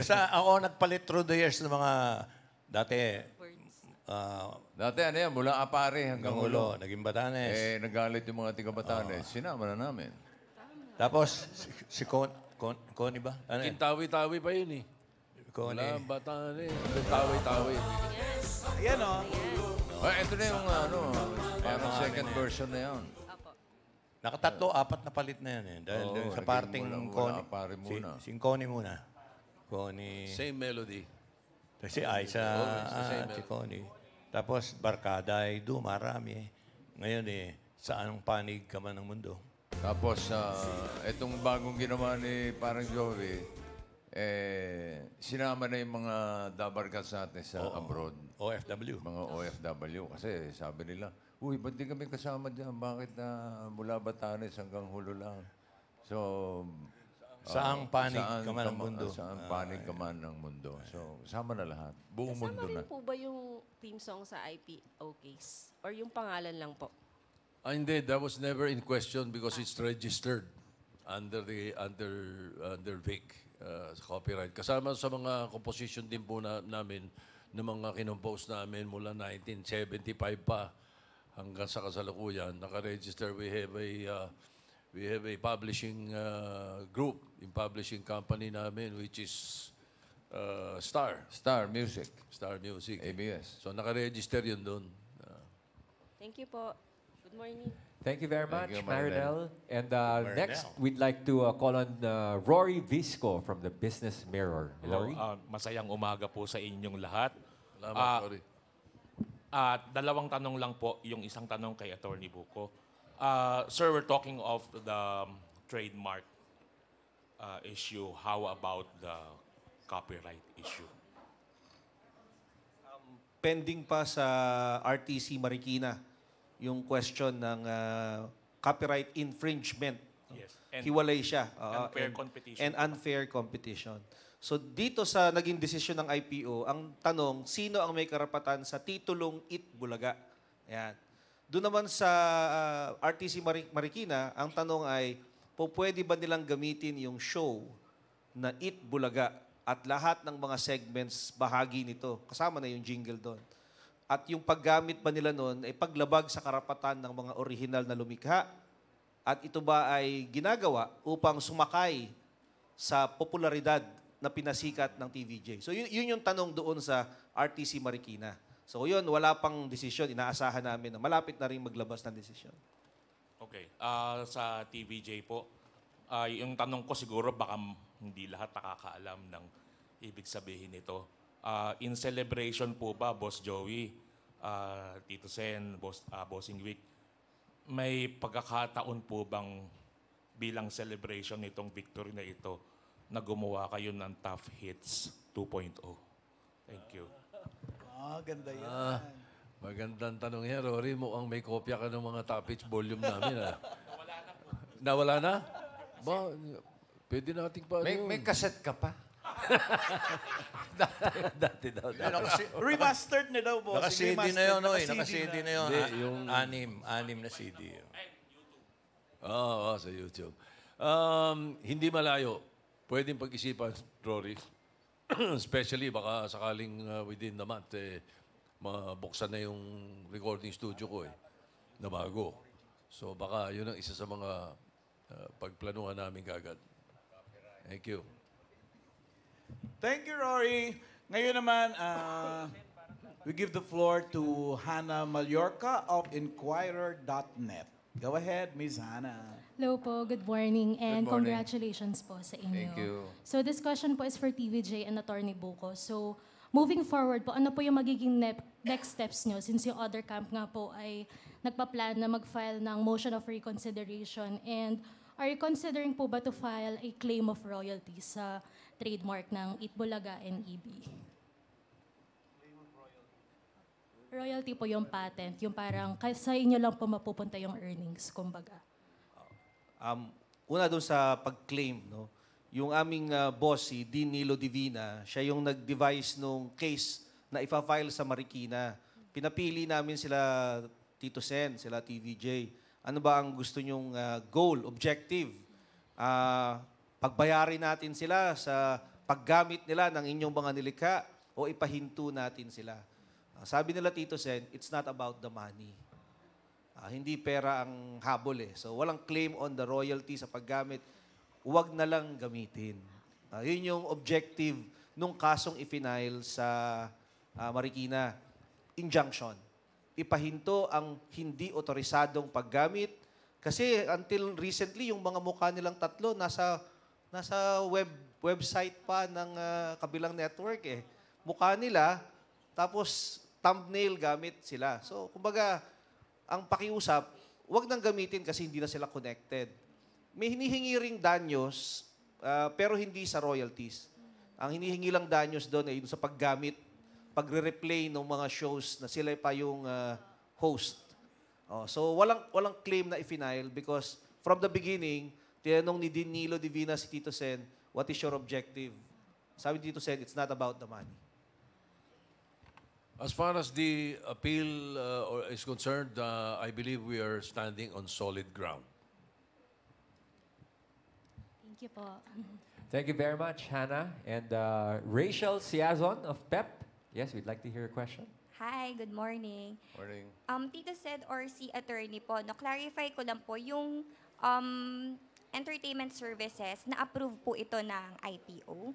Basta ako nagpalit through the years ng mga dati ah, Dati ano yan, mula apare hanggang ulo. naging Batanes. Eh, nagalit yung mga tiga Batanes. Sinama na namin. Tapos si, si Con, Con, Connie ba? Ano Kintawi-tawi pa yun eh. Wala Connie. ang bata na Tawi-tawi. Ayan o. Oh, ito oh, na yung ano. Ayan ang second version na yun. Nakatatlo, apat na palit na yan eh. Dahil Oo, sa parting walang- wala, Connie. pare muna. Si, si Connie muna. Connie. Same melody. Tapos si Aiza, Always the si Connie. Tapos Barkada ay do, marami eh. Ngayon eh, sa anong panig ka man ng mundo. Tapos, ah, itong bagong ginawa ni parang Joey, eh, sinama na yung mga dabarkas natin sa Oo. abroad. OFW. Mga OFW. Kasi sabi nila, Uy, ba't di kami kasama dyan? Bakit na mula Batanes hanggang Hulo lang? So, ah, Saang panig ka ah, man ng mundo? Saan ah, panig ka man ng mundo? So, sama na lahat. Buong mundo Kasama na. rin po ba yung theme song sa IPO case? Or yung pangalan lang po? Ah, hindi, that was never in question because it's registered under the under under Vic uh, copyright. Kasama sa mga composition din po na, namin, ng mga kinompose namin mula 1975 pa hanggang sa kasalukuyan, naka-register, we have a, uh, we have a publishing uh, group, in publishing company namin, which is uh, Star. Star Music. Star Music. ABS. So naka-register yun doon. Uh, Thank you po. Good morning. Thank you very much, you, Marinel. And uh, Marinel. next, we'd like to uh, call on uh, Rory Visco from the Business Mirror. Hello, Rory? uh, masayang umaga po sa inyong lahat. Salamat, uh, Rory. Uh, dalawang tanong lang po, yung isang tanong kay Attorney Buko. Uh, sir, we're talking of the um, trademark uh, issue. How about the copyright issue? Um, pending pa sa RTC Marikina yung question ng uh, copyright infringement. Yes. And Hiwalay siya. Uh, unfair and, competition. And unfair competition. So dito sa naging desisyon ng IPO, ang tanong, sino ang may karapatan sa titulong It Bulaga? Ayan. Doon naman sa uh, RTC Marikina, ang tanong ay, po pwede ba nilang gamitin yung show na It Bulaga at lahat ng mga segments bahagi nito? Kasama na yung jingle doon. At yung paggamit pa nila noon ay paglabag sa karapatan ng mga orihinal na lumikha. At ito ba ay ginagawa upang sumakay sa popularidad na pinasikat ng TVJ? So yun, yun yung tanong doon sa RTC Marikina. So yun, wala pang desisyon. Inaasahan namin na malapit na rin maglabas ng desisyon. Okay. Uh, sa TVJ po, uh, yung tanong ko siguro baka hindi lahat nakakaalam ng ibig sabihin nito. Uh, in celebration po ba, Boss Joey, uh, Tito Sen, Boss, uh, Bossing Week, may pagkakataon po bang bilang celebration nitong victory na ito na gumawa kayo ng Tough Hits 2.0? Thank you. Ah, ganda yan. Ah, magandang tanong yan, Rory. Mukhang may kopya ka ng mga top hits volume namin. Ah. Nawala na po. Nawala na? Ba, pwede nating pa may, ano yun. May kaset ka pa? *laughs* Dati daw. Dati. Remastered na daw, boss. Naka-CD na yun, no? Eh. Naka-CD na yun. Hindi, yung- Anim. Anim na CD. yun. Oo, oo, sa YouTube. Um, hindi malayo. Pwedeng pag-isipan, Rory. *clears throat* Especially, baka sakaling uh, within the month, eh, mabuksan na yung recording studio ko eh, na bago. So baka yun ang isa sa mga uh, pagplanuhan namin kagad. Thank you. Thank you, Rory. Ngayon naman, uh, we give the floor to Hannah Mallorca of Inquirer.net. Go ahead, Ms. Hannah. Hello po, good morning and good morning. congratulations po sa inyo. Thank you. So this question po is for TVJ and Attorney Buko. So moving forward po, ano po yung magiging ne- next steps nyo since yung other camp nga po ay nagpa-plan na mag-file ng motion of reconsideration and are you considering po ba to file a claim of royalties sa uh, trademark ng Itbulaga and EB. Royalty po yung patent, yung parang sa inyo lang po mapupunta yung earnings, kumbaga. Um, una doon sa pag-claim, no? yung aming uh, boss, si Dean Divina, siya yung nag-device nung case na ipa-file sa Marikina. Pinapili namin sila Tito Sen, sila TVJ. Ano ba ang gusto nyong uh, goal, objective? Uh, Pagbayarin natin sila sa paggamit nila ng inyong mga nilikha o ipahinto natin sila. Ah, sabi nila Tito Sen, it's not about the money. Uh, hindi pera ang habol eh. So walang claim on the royalty sa paggamit. Huwag na lang gamitin. Uh, yun yung objective nung kasong ifinail sa uh, Marikina. Injunction. Ipahinto ang hindi otorisadong paggamit kasi until recently, yung mga mukha nilang tatlo nasa nasa web website pa ng uh, kabilang network eh. Mukha nila, tapos thumbnail gamit sila. So, kumbaga, ang pakiusap, wag nang gamitin kasi hindi na sila connected. May hinihingi ring danyos, uh, pero hindi sa royalties. Ang hinihingi lang danyos doon ay eh, sa paggamit, pagre-replay ng mga shows na sila pa yung uh, host. Oh, so walang walang claim na i-final because from the beginning, Tinanong ni Divina si Tito Sen, what is your objective? Sabi ni Tito Sen, it's not about the money. As far as the appeal uh, is concerned, uh, I believe we are standing on solid ground. Thank you po. Thank you very much, Hannah. And uh, Rachel Siazon of PEP. Yes, we'd like to hear a question. Hi, good morning. Morning. Um, Tito said or si attorney po, no, clarify ko lang po, yung um, entertainment services, na-approve po ito ng IPO?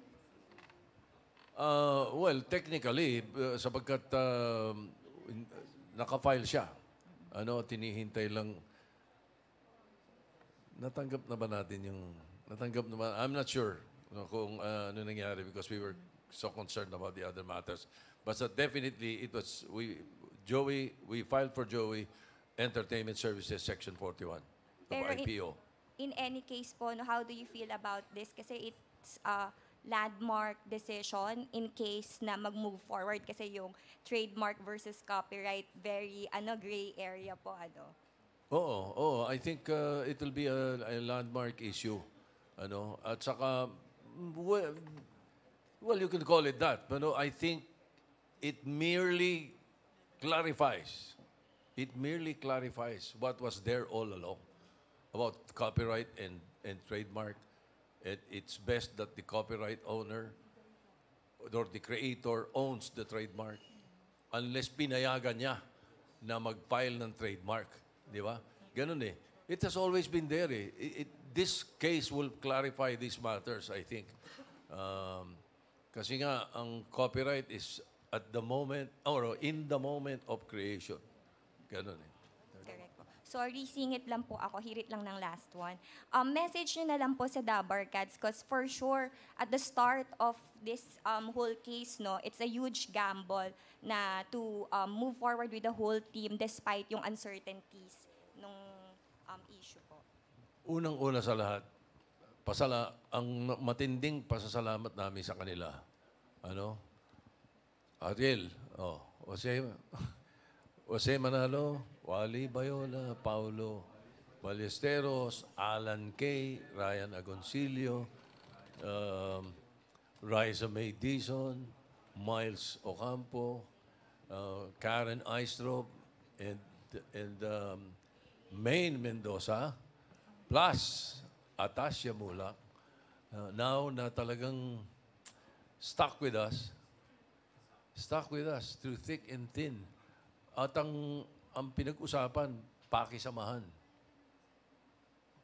Uh, ah, well, technically, eh, sapagkat uh, nakafile siya. Ano, tinihintay lang. Natanggap na ba natin yung... Natanggap na ba? I'm not sure no, kung uh, ano nangyari because we were so concerned about the other matters. But so definitely, it was... We, Joey, we filed for Joey Entertainment Services Section 41 of Pero IPO in any case po, no, how do you feel about this? Kasi it's a landmark decision in case na mag-move forward kasi yung trademark versus copyright, very ano gray area po. Ano. Oo, oo. I think uh, it will be a, a landmark issue. Ano? At saka, well, well, you can call it that. But no, I think it merely clarifies. It merely clarifies what was there all along about copyright and, and trademark. It, it's best that the copyright owner or the creator owns the trademark unless pinayagan niya na mag-file ng trademark. Di ba? Ganun eh. It has always been there eh. It, it, this case will clarify these matters, I think. Um, kasi nga, ang copyright is at the moment, or in the moment of creation. Ganun eh. Sorry, singit lang po ako. Hirit lang ng last one. Um, message nyo na lang po sa Dabarkads because for sure, at the start of this um, whole case, no, it's a huge gamble na to um, move forward with the whole team despite yung uncertainties nung um, issue po. Unang-una sa lahat, pasala, ang matinding pasasalamat namin sa kanila. Ano? Ariel, oh, Jose, Jose Manalo, Wally Bayola, Paulo Ballesteros, Alan Kay, Ryan Agoncillo, um, Riza May Dizon, Miles Ocampo, uh, Karen Eistrop, and, and um, Maine Mendoza, plus Atasya Mula, uh, now na talagang stuck with us, stuck with us through thick and thin. At ang ang pinag-usapan, pakisamahan,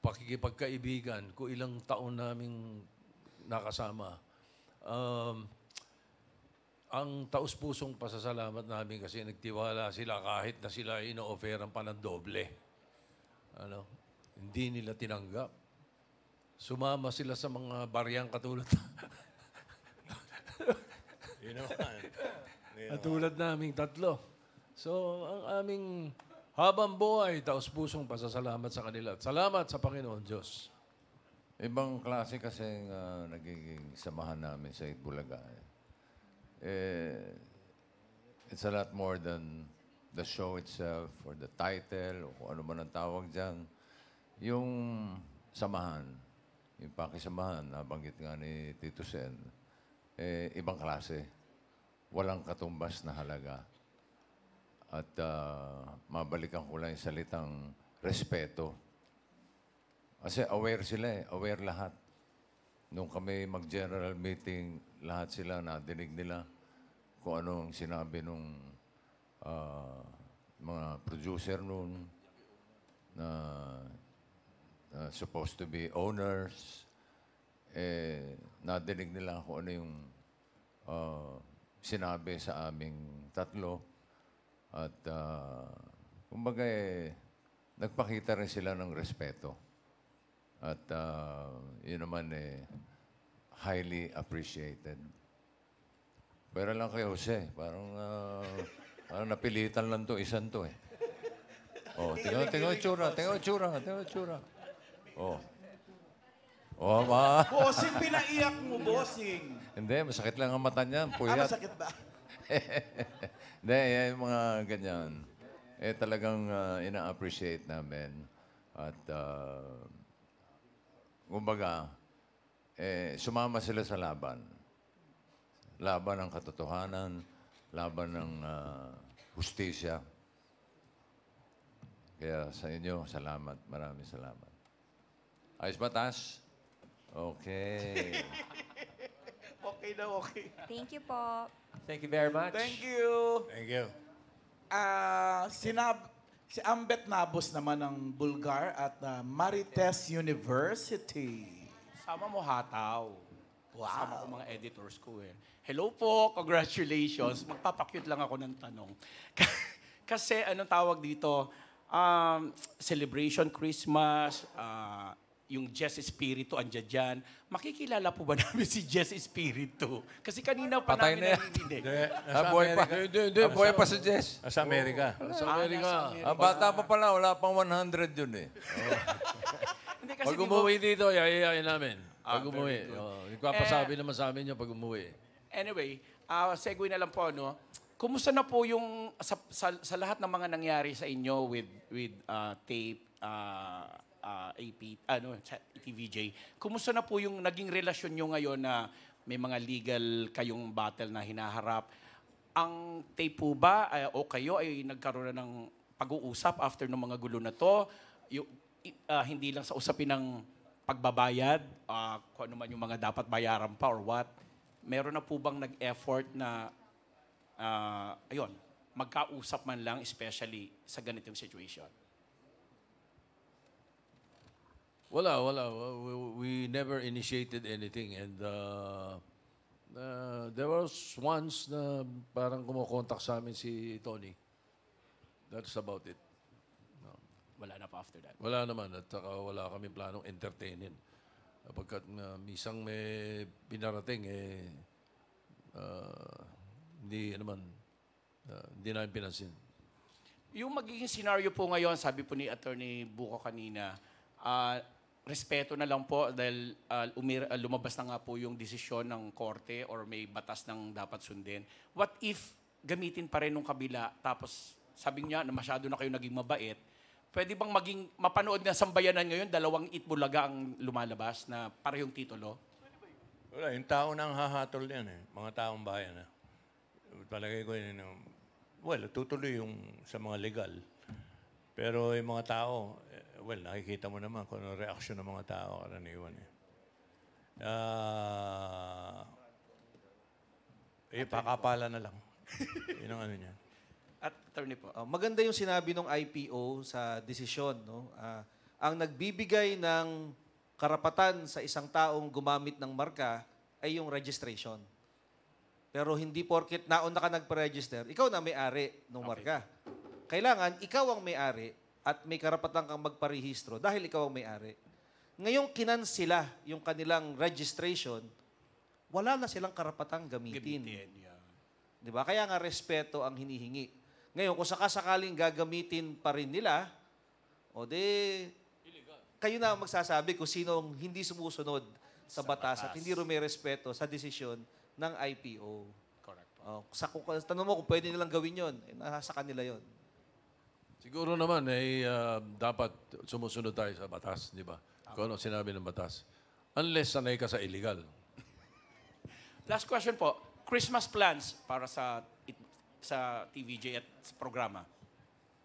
pakikipagkaibigan, ko ilang taon naming nakasama. Um, ang taus-pusong pasasalamat namin kasi nagtiwala sila kahit na sila ino-offeran pa ng doble. Ano? Hindi nila tinanggap. Sumama sila sa mga baryang katulad. you know, At Katulad naming tatlo. So, ang aming habang buhay, taos pusong pasasalamat sa kanila. salamat sa Panginoon Diyos. Ibang klase kasi uh, nagiging samahan namin sa Itbulaga. Eh, it's a lot more than the show itself or the title o kung ano man ang tawag dyan. Yung samahan, yung pakisamahan, nabanggit nga ni Tito Sen, eh, ibang klase. Walang katumbas na halaga. At uh, ah, mabalikan ko lang yung salitang respeto. Kasi aware sila eh, aware lahat. Nung kami mag-general meeting, lahat sila nadinig nila kung anong sinabi nung uh, mga producer noon na uh, supposed to be owners. Eh, nadinig nila kung ano yung uh, sinabi sa aming tatlo. At uh, kumbaga eh, nagpakita rin sila ng respeto. At uh, yun naman eh, highly appreciated. Pero lang kay Jose. Parang, uh, parang napilitan lang to, isang to eh. Oh, tingnan, tingnan tsura, tingnan tsura, tingnan tsura. Oh. Oh, ma. Bossing, pinaiyak mo, bossing. Hindi, masakit lang ang mata niya. Puyat. Ah, masakit ba? *laughs* Hindi, yan eh, yung mga ganyan. Eh, talagang uh, ina-appreciate namin. At, uh, kumbaga, eh, sumama sila sa laban. Laban ng katotohanan, laban ng uh, hustisya. Kaya sa inyo, salamat. Maraming salamat. Ayos ba, Tash? Okay. *laughs* Okay na okay. Thank you po. Thank you very much. Thank you. Thank you. Ah, sinab si Ambet Nabos naman ng Bulgar at ah, Marites University. Sama mo hataw. Wow. Sama ko mga editors ko eh. Hello po, congratulations. Magpapakute lang ako ng tanong. *laughs* Kasi anong tawag dito? Um, celebration Christmas, ah, yung Jess Espiritu andyan dyan. Makikilala po ba namin si Jess Espiritu? Kasi kanina pa Patay namin na narinig. Ah, buhay pa. Hindi, Buhay pa si Jess. Sa Amerika. Ah, sa Amerika. Ang ah, bata pa pala, wala pang 100 yun eh. *laughs* Hindi kasi Pag umuwi dito, yayayain namin. Pag ah, umuwi. Oh, nagpapasabi eh, naman sa amin yung pag umuwi. Anyway, uh, segue na lang po, no? Kumusta na po yung sa, sa, sa lahat ng mga nangyari sa inyo with with uh, tape, uh, uh, ah, AP, ah, ano, TVJ. Kumusta na po yung naging relasyon nyo ngayon na may mga legal kayong battle na hinaharap? Ang tape po ba uh, o kayo ay nagkaroon na ng pag-uusap after ng mga gulo na to? Yung, uh, hindi lang sa usapin ng pagbabayad, uh, kung ano man yung mga dapat bayaran pa or what. Meron na po bang nag-effort na, uh, ayun, magkausap man lang, especially sa ganitong situation? Wala, wala. We, we never initiated anything. And uh, uh, there was once na parang kumokontak sa amin si Tony. That's about it. No. Wala na pa after that. Wala naman. At saka wala kami planong entertainin. Pagkat uh, misang may pinarating, eh, uh, hindi naman, ano uh, hindi namin pinansin. Yung magiging scenario po ngayon, sabi po ni Attorney Buko kanina, uh, respeto na lang po dahil uh, umir, uh, lumabas na nga po yung desisyon ng korte or may batas ng dapat sundin. What if gamitin pa rin ng kabila tapos sabi niya na masyado na kayo naging mabait, pwede bang maging mapanood na sambayanan ngayon dalawang itbulaga ang lumalabas na parehong titulo? Wala, yung tao na ang hahatol yan eh. Mga taong bayan eh. Palagay ko yun. Eh, well, tutuloy yung sa mga legal. Pero yung mga tao, eh, well, nakikita mo naman kung ano reaction ng mga tao karaniwan eh. Uh, eh, pakapala na lang. *laughs* Yun ang ano niya. At attorney po, uh, maganda yung sinabi ng IPO sa desisyon. No? Uh, ang nagbibigay ng karapatan sa isang taong gumamit ng marka ay yung registration. Pero hindi porket naon na ka nagpa-register, ikaw na may-ari ng okay. marka. Kailangan, ikaw ang may-ari at may karapatan kang magparehistro dahil ikaw ang may-ari. Ngayong kinan yung kanilang registration, wala na silang karapatang gamitin. gamitin yeah. Di ba? Kaya nga respeto ang hinihingi. Ngayon, kung sakasakaling gagamitin pa rin nila, o de, Illegal. kayo na ang magsasabi kung sino ang hindi sumusunod sa, sa batas, batas at hindi rumirespeto sa desisyon ng IPO. Correct. O, sa, kung, tanong mo kung pwede nilang gawin yun, eh, nasa kanila yun. Siguro naman, eh, uh, dapat sumusunod tayo sa batas, di ba? Kung ano sinabi ng batas. Unless sanay ka sa illegal. Last question po. Christmas plans para sa it- sa TVJ at sa programa.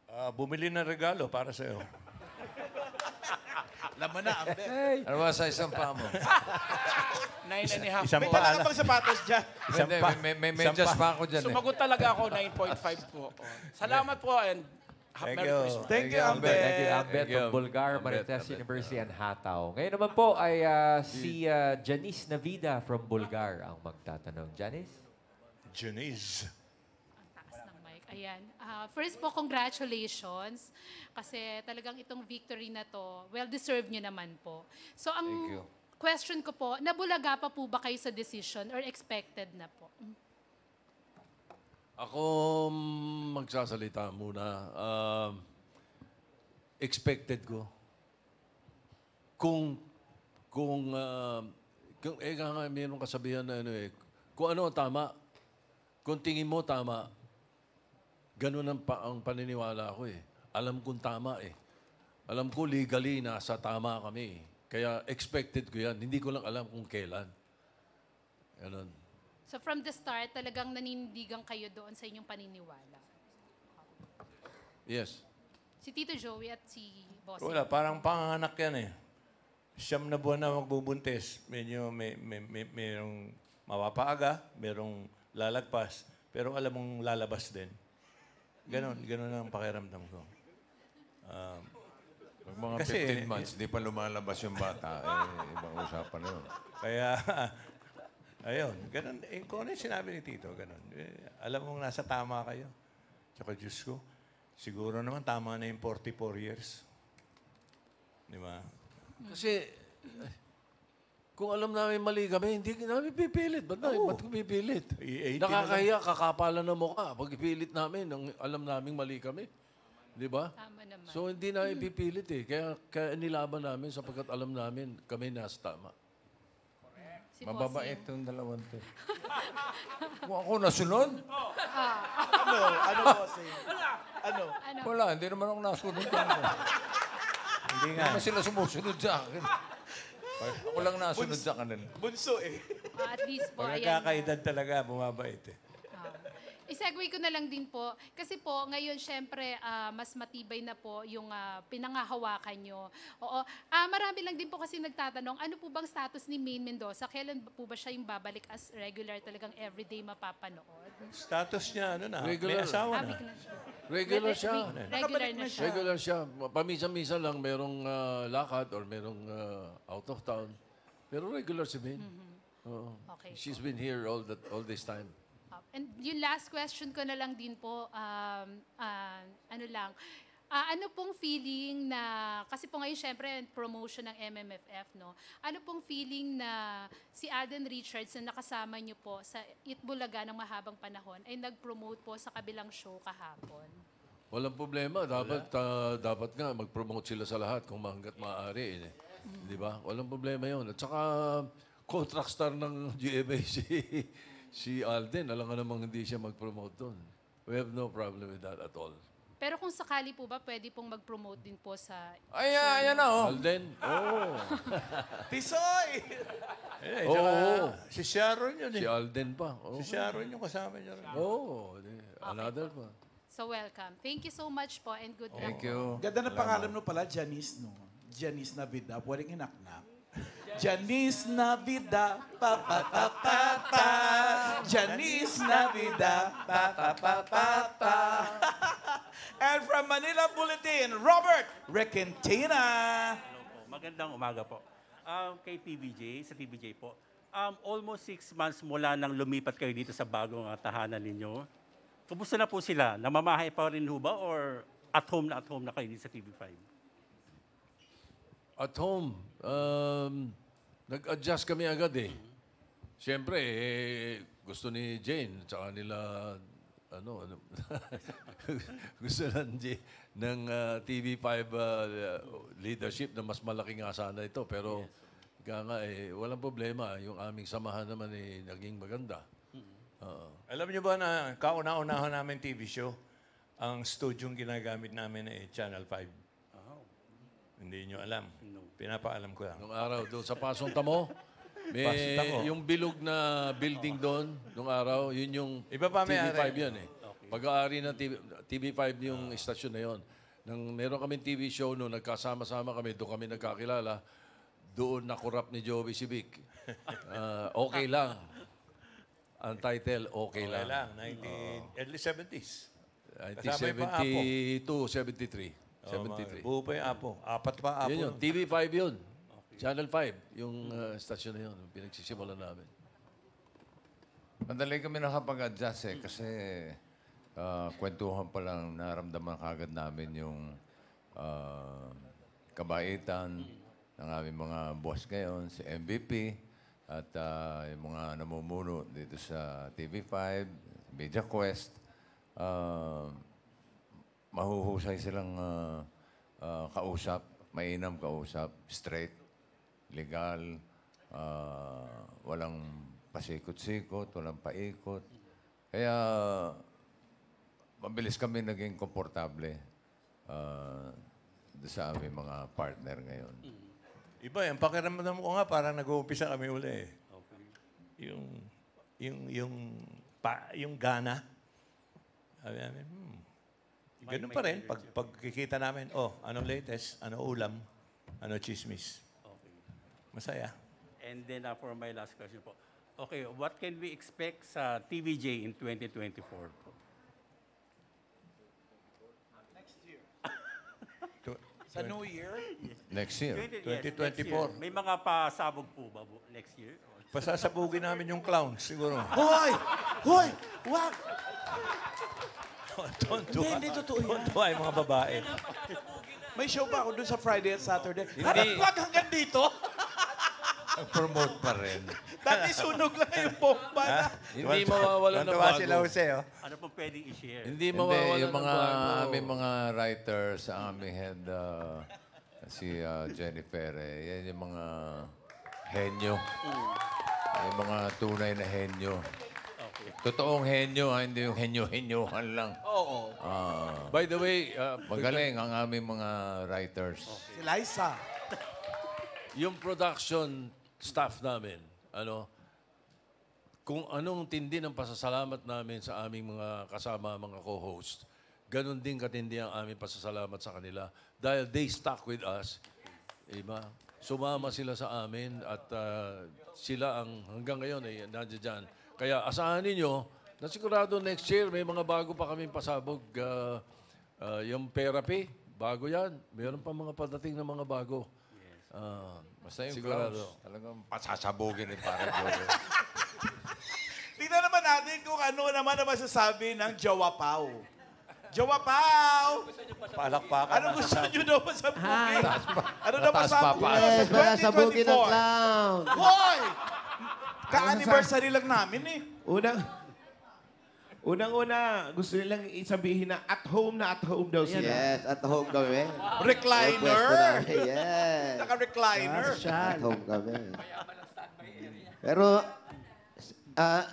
Ah, bumili ng regalo para sa'yo. *laughs* Laman na, ambe. Ano ba sa isang paa mo? *laughs* Nine and a half. Isang May po. dala sapatos dyan. Isang Hindi, pa. may, may, may, may pa. pa ako dyan eh. Sumagot talaga ako, 9.5 po. *laughs* Salamat po and Thank Merry you. Christmas. Thank you, Ambet. Thank you, Ambet from Bulgar, Marites University, and Hataw. Ngayon naman po ay uh, si uh, Janice Navida from Bulgar ang magtatanong. Janice? Janice. Ayan. Uh, first po, congratulations. Kasi talagang itong victory na to, well-deserved nyo naman po. So, ang question ko po, nabulaga pa po ba kayo sa decision or expected na po? Mm. Ako mm, magsasalita muna. Uh, expected ko. Kung, kung, uh, kung, eh, nga, mayroong kasabihan na ano eh, kung ano tama, kung tingin mo tama, ganun ang, pa, ang paniniwala ko eh. Alam kong tama eh. Alam ko legally na sa tama kami eh. Kaya expected ko yan. Hindi ko lang alam kung kailan. Ganun. So from the start, talagang naninindigan kayo doon sa inyong paniniwala. Yes. Si Tito Joey at si Boss. Wala, parang panganak yan eh. Siyam na buwan na magbubuntis. Medyo may, may, may, mayroong mapapaaga, merong lalagpas, pero alam mong lalabas din. Ganon, ganon ang pakiramdam ko. Um, Pag mga Kasi, 15 months, di pa lumalabas yung bata, eh, ibang usapan na yun. Kaya Ayun, ganun. Eh, kung ano yung sinabi ni Tito, ganun. Eh, alam mong nasa tama kayo. Tsaka Diyos ko, siguro naman tama na yung 44 years. Di ba? Kasi, kung alam namin mali kami, hindi namin pipilit. Ba't namin? Ba't pipilit? Eh, Nakakahiya, kakapalan ng mukha. Pag pilit namin, nang alam namin mali kami. Di ba? Tama naman. So, hindi namin pipilit eh. Kaya, kaya nilaban namin sapagkat alam namin kami nasa tama. Si Mababait Bossing. yung dalawang to. *laughs* Kung ako nasunod? Ano? Ano, ah. bossing? Ano? Ano? Wala, hindi naman ako nasunod. *laughs* Hindi nga. Hindi sila sumusunod sa akin. Ako lang nasunod sa kanila. Bunso eh. Ah, at least po, Pag ayan. nagkakaedad talaga, bumabait eh isegue ko na lang din po, kasi po ngayon syempre uh, mas matibay na po yung uh, pinangahawakan nyo. Oo, uh, marami lang din po kasi nagtatanong, ano po bang status ni Maine Mendoza? Kailan po ba siya yung babalik as regular talagang everyday mapapanood? Status niya, ano na, regular. may asawa na. Ah, regular siya. Regular, na siya. Regular siya. Paminsan-minsan lang merong uh, lakad or merong uh, out of town. Pero regular si Maine. Mm-hmm. Oo. Okay. She's been here all that all this time. And yung last question ko na lang din po, um, uh, ano lang, uh, ano pong feeling na, kasi po ngayon syempre promotion ng MMFF, no? Ano pong feeling na si Aden Richards na nakasama niyo po sa Itbulaga ng mahabang panahon ay nag-promote po sa kabilang show kahapon? Walang problema. Dapat, Wala. uh, dapat nga mag-promote sila sa lahat kung hanggat maaari. Eh. Mm. Di ba? Walang problema yon At saka, contract star ng GMA si *laughs* Si Alden, alam ko namang hindi siya mag-promote doon. We have no problem with that at all. Pero kung sakali po ba, pwede pong mag-promote din po sa... Ay, ayan na, oh. Alden, *laughs* oh. Tisoy! Eh, Oo. Oh, Si Sharon yun eh. Si Alden pa. Oh. Si Sharon yung kasama niya rin. Oh, another pa. So welcome. Thank you so much po and good luck. Thank you. Ganda na pangalan mo pala, Janice, no? Janice Nabida, pwedeng inaknak. Janice Navida, pa pa pa pa pa. Janis Navida, pa pa pa pa pa. *laughs* And from Manila Bulletin, Robert Requentina. Magandang umaga po. Um, kay PBJ, sa PBJ po, um, almost six months mula nang lumipat kayo dito sa bagong uh, tahanan ninyo. Kumusta na po sila? Namamahay pa rin ho ba or at home na at home na kayo dito sa TV5? At home. Um, Nag-adjust kami agad eh. Siyempre, eh, gusto ni Jane, tsaka nila, ano, ano *laughs* gusto ng, ng uh, ah, TV5 uh, ah, leadership na mas malaki nga sana ito. Pero, yes. nga eh, walang problema. Yung aming samahan naman eh, naging maganda. Uh, Alam niyo ba na kauna-unahan namin TV show, ang studio ginagamit namin ay eh, Channel 5. Hindi nyo alam. Pinapaalam ko lang. Nung araw, doon sa Pasong Tamo, may Pasong yung bilog na building doon, nung araw, yun yung Iba pa may TV5 ari. yun eh. Pag-aari ng TV, TV5 yung estasyon ah. na yun. Nang meron kami TV show noon, nagkasama-sama kami, doon kami nagkakilala, doon nakurap ni Joey Sibik. *laughs* Ah, okay lang. Ang title, okay, Wala lang. lang. 19, early 70s. Kasama yung pang 1972, 73. 73. Buo pa yung apo. Apat pa apo. Yun yun. TV5 yun. Okay. Channel 5. Yung uh, station na yun. Yung pinagsisimulan namin. Mandali kami nakapag-adjust eh. Kasi uh, kwentuhan pa lang naramdaman kagad namin yung uh, kabaitan ng aming mga boss ngayon, si MVP, at uh, yung mga namumuno dito sa TV5, Media Quest. Uh, mahuhusay silang uh, uh, kausap, mainam kausap, straight, legal, uh, walang pasikot-sikot, walang paikot. Kaya mabilis kami naging komportable uh, sa aming mga partner ngayon. Mm. Iba, yung pakiramdam ko nga, parang nag-uumpisa kami uli eh. Okay. Yung, yung, yung, pa, yung gana. Sabi namin, hmm, Ganun pa rin, pag, pagkikita namin, oh, ano latest, ano ulam, ano chismis. Okay. Masaya. And then uh, for my last question po. Okay, what can we expect sa TVJ in 2024 po? Next year. sa New Year? Next year. 20, yes, 2024. May mga pasabog po ba next year? Pasasabugin namin yung clowns, siguro. Hoy! Hoy! Wag! Tontuwa. Hindi, hindi, totoo yan. Tontuwa yung mga babae. May show pa ako dun sa Friday at Saturday. Hindi. Harap wag hanggang dito. Promote pa rin. Dati sunog na yung bomba na. Hindi mawawala na bago. Ano sila Jose, oh. Ano pa pwedeng i-share? Hindi mawawala yung mga, aming mga writers, aming head, uh, si uh, Jennifer, eh. Yan yung mga henyo. Mm. Yung mga tunay na henyo. Totoong henyo, ha? Ah, hindi yung henyo-henyohan lang. Oo. Ah, By the way, uh, magaling ang aming mga writers. Si Liza. *laughs* yung production staff namin, ano, kung anong tindi ng pasasalamat namin sa aming mga kasama, mga co-host, ganun din katindi ang aming pasasalamat sa kanila dahil they stuck with us. Iba? Sumama sila sa amin at ah, sila ang hanggang ngayon ay nandiyan kaya asahan ninyo na sigurado next year may mga bago pa kaming pasabog. Uh, uh, yung therapy, bago yan. Meron pa mga padating na mga bago. Uh, Basta yung sigurado. clowns, talagang pasasabogin ni Pare Jojo. *laughs* Tingnan naman natin kung ano naman ang masasabi ng Jawapaw. Jawapaw! Palakpakan. Ano gusto nyo daw masabugin? Ano daw Mataas pa masabugin? pa. Yes, para sa clown. Hoy! Ka-anniversary lang namin eh. Unang... Unang-una, gusto nilang isabihin na at home na at home daw sila. Yes, at home kami. Eh. Recliner! Namin, eh, yes. Naka-recliner. Ah, at home kami. Eh. Pero, ah,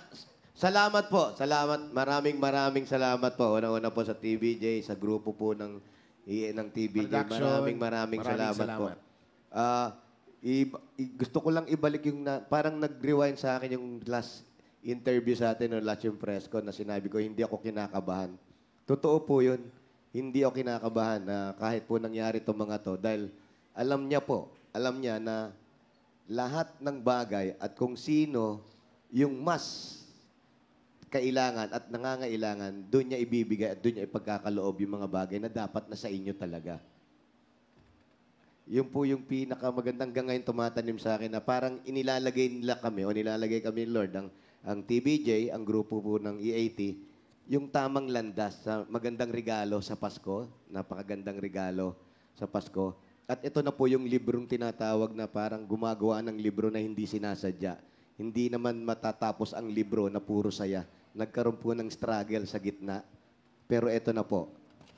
Salamat po. Salamat. Maraming maraming salamat po. Unang-una po sa TVJ, sa grupo po ng e ng TVJ. Maraming maraming, maraming salamat, salamat. po. Uh, ah, I, gusto ko lang ibalik yung na, parang nag-rewind sa akin yung last interview sa atin or last yung press na sinabi ko hindi ako kinakabahan. Totoo po yun. Hindi ako kinakabahan na kahit po nangyari itong mga to dahil alam niya po, alam niya na lahat ng bagay at kung sino yung mas kailangan at nangangailangan, doon niya ibibigay at doon niya ipagkakaloob yung mga bagay na dapat na sa inyo talaga. Yun po yung pinakamagandang hanggang ngayon tumatanim sa akin na parang inilalagay nila kami o nilalagay kami Lord ang, ang TBJ, ang grupo po ng EAT, yung tamang landas sa magandang regalo sa Pasko, napakagandang regalo sa Pasko. At ito na po yung librong tinatawag na parang gumagawa ng libro na hindi sinasadya. Hindi naman matatapos ang libro na puro saya. Nagkaroon po ng struggle sa gitna. Pero ito na po,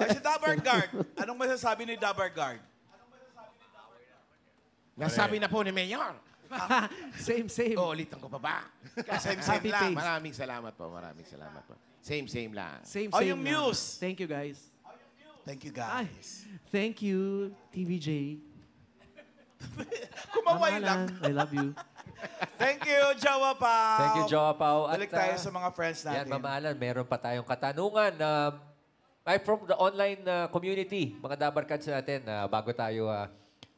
si Dabar Guard, anong masasabi ni Dabar Dabargard? Nasabi na po ni Mayor. *laughs* same, same. O, oh, ulitan ko pa ba? same, same lang. page. Maraming salamat po. Maraming salamat po. Same, same lang. Same, Oh, same. yung lang. Thank you, guys. Thank you, guys. Ay, thank you, TVJ. *laughs* Kumaway Mamahalan, lang. I love you. *laughs* Thank you, Jawa Pao. Thank you, Jowa Pao. Balik tayo ah, sa mga friends natin. Yan, mamahalan, meron pa tayong katanungan na um, ay, from the online uh, community, mga dabarkads natin, uh, bago tayo uh,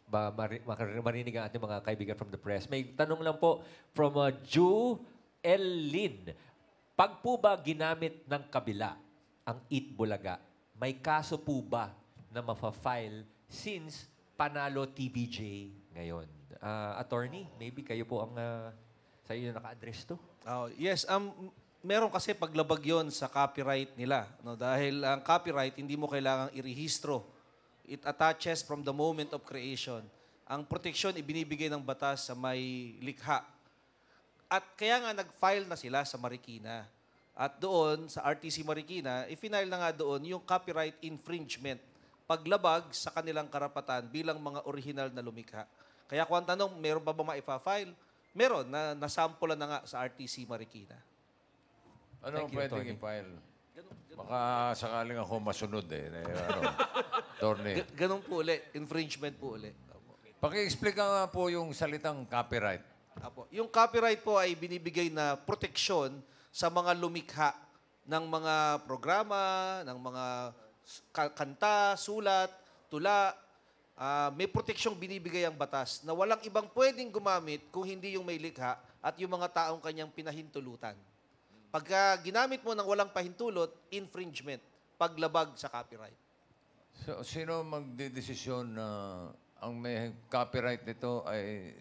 ma- mar- marinig ang ating mga kaibigan from the press. May tanong lang po from uh, Ju Ellin. Pag po ba ginamit ng kabila ang Eat Bulaga, may kaso po ba na mapafile since panalo TBJ ngayon? Uh, attorney, maybe kayo po ang uh, sa inyo naka-address to. Oh, yes, um, meron kasi paglabag yon sa copyright nila. No? Dahil ang copyright, hindi mo kailangang irehistro. It attaches from the moment of creation. Ang protection ibinibigay ng batas sa may likha. At kaya nga nag-file na sila sa Marikina. At doon, sa RTC Marikina, i na nga doon yung copyright infringement. Paglabag sa kanilang karapatan bilang mga original na lumikha. Kaya kung ang tanong, meron ba ba maipa-file? Meron, na na-sample na nga sa RTC Marikina. Ano ang you, pwedeng Tony. Baka sakaling ako masunod eh. na- ano, *laughs* Torne. Ga- po ulit. Infringement po ulit. Paki-explain ka nga po yung salitang copyright. Apo. Yung copyright po ay binibigay na proteksyon sa mga lumikha ng mga programa, ng mga kanta, sulat, tula. Ah, may proteksyong binibigay ang batas na walang ibang pwedeng gumamit kung hindi yung may likha at yung mga taong kanyang pinahintulutan. Pagka ginamit mo ng walang pahintulot, infringement, paglabag sa copyright. So, sino magdedesisyon na ang may copyright nito ay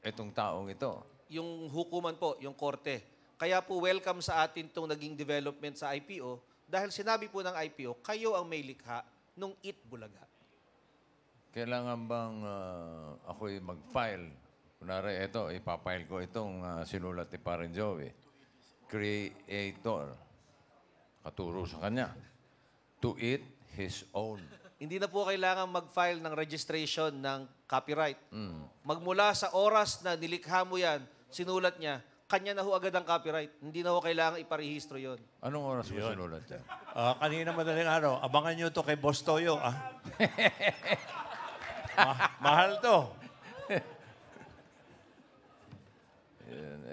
itong taong ito? Yung hukuman po, yung korte. Kaya po welcome sa atin itong naging development sa IPO dahil sinabi po ng IPO, kayo ang may likha nung It Bulaga. Kailangan bang uh, ako'y mag-file? Kunwari, ito, ipapile ko itong uh, sinulat ni Parin Joey. Creator. Katuro sa kanya. To eat his own. Hindi na po kailangan mag-file ng registration ng copyright. Mm. Magmula sa oras na nilikha mo yan, sinulat niya, kanya na ho agad ang copyright. Hindi na ho kailangan iparehistro yon. Anong oras mo Yun. sinulat niya? Ah, kanina madaling araw, abangan nyo to kay Boss Toyo. Ah. *laughs* Ma- mahal to.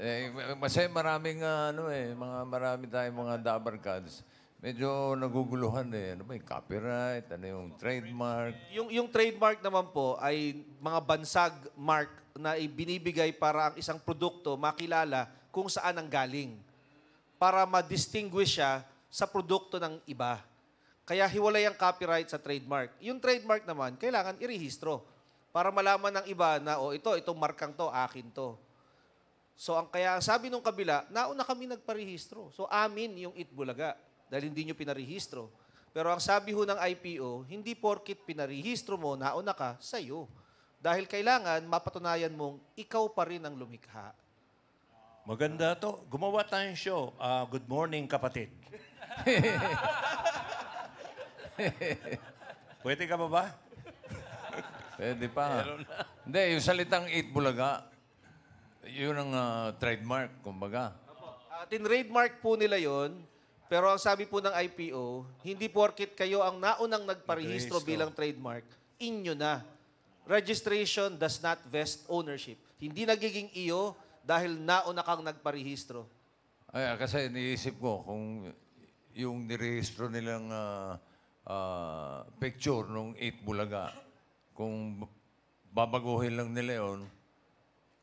Eh, kasi maraming uh, ano eh, mga marami tayong mga dabar cards. Medyo naguguluhan eh. Ano ba yung copyright? Ano yung trademark? Yung, yung trademark naman po ay mga bansag mark na ibinibigay para ang isang produkto makilala kung saan ang galing. Para ma-distinguish siya sa produkto ng iba. Kaya hiwalay ang copyright sa trademark. Yung trademark naman, kailangan irehistro para malaman ng iba na, oh, ito, itong markang to, akin to. So ang kaya sabi nung kabila, nauna kami nagparehistro. So amin yung Itbulaga dahil hindi nyo pinarehistro. Pero ang sabi ho ng IPO, hindi porkit pinarehistro mo, nauna ka, sa'yo. Dahil kailangan mapatunayan mong ikaw pa rin ang lumikha. Maganda to. Gumawa tayong show. Uh, good morning, kapatid. *laughs* Pwede ka ba ba? Pwede pa. Hindi, yung salitang bulaga, yun ang ah, trademark, kumbaga. Ah, trademark po nila yon pero ang sabi po ng IPO, hindi porkit kayo ang naunang nagparehistro bilang trademark, inyo na. Registration does not vest ownership. Hindi nagiging iyo dahil nauna kang nagparehistro. Ay, ah, kasi iniisip ko kung yung nirehistro nilang ah, ah, picture nung 8 Bulaga, kung babaguhin lang nila yun,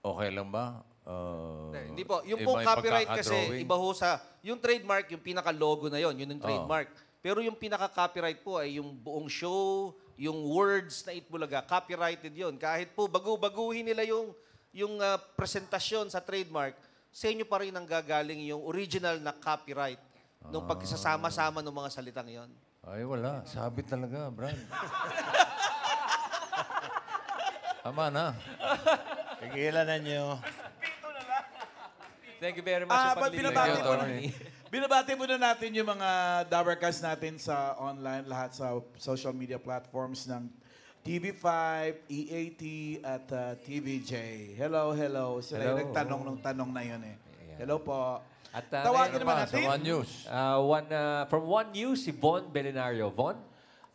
Okay lang ba? Uh, Hindi, hindi po. Yung eh, po copyright kasi, iba ho sa... Yung trademark, yung pinaka-logo na yon yun yung ah. trademark. Pero yung pinaka-copyright po ay yung buong show, yung words na Itbulaga, copyrighted yon Kahit po bagu-baguhin nila yung, yung uh, presentasyon sa trademark, sa inyo pa rin ang gagaling yung original na copyright nung ah. pagkasasama-sama ng mga salitang yon. Ay, wala. Sabit talaga, Brad. *laughs* Tama na. Tigilan na nyo. Thank you very much Ah, sa ba't paglilingkod. binabati mo? Binabati natin yung mga Dabarcast natin sa online, lahat sa social media platforms ng TV5, EAT, at uh, TVJ. Hello, hello. Sila yung Hello. nagtanong ng tanong na yun eh. Hello po. At, uh, Tawagin naman natin. Sa One News. Uh, one, ah, from One News, si Von Belenario. Von?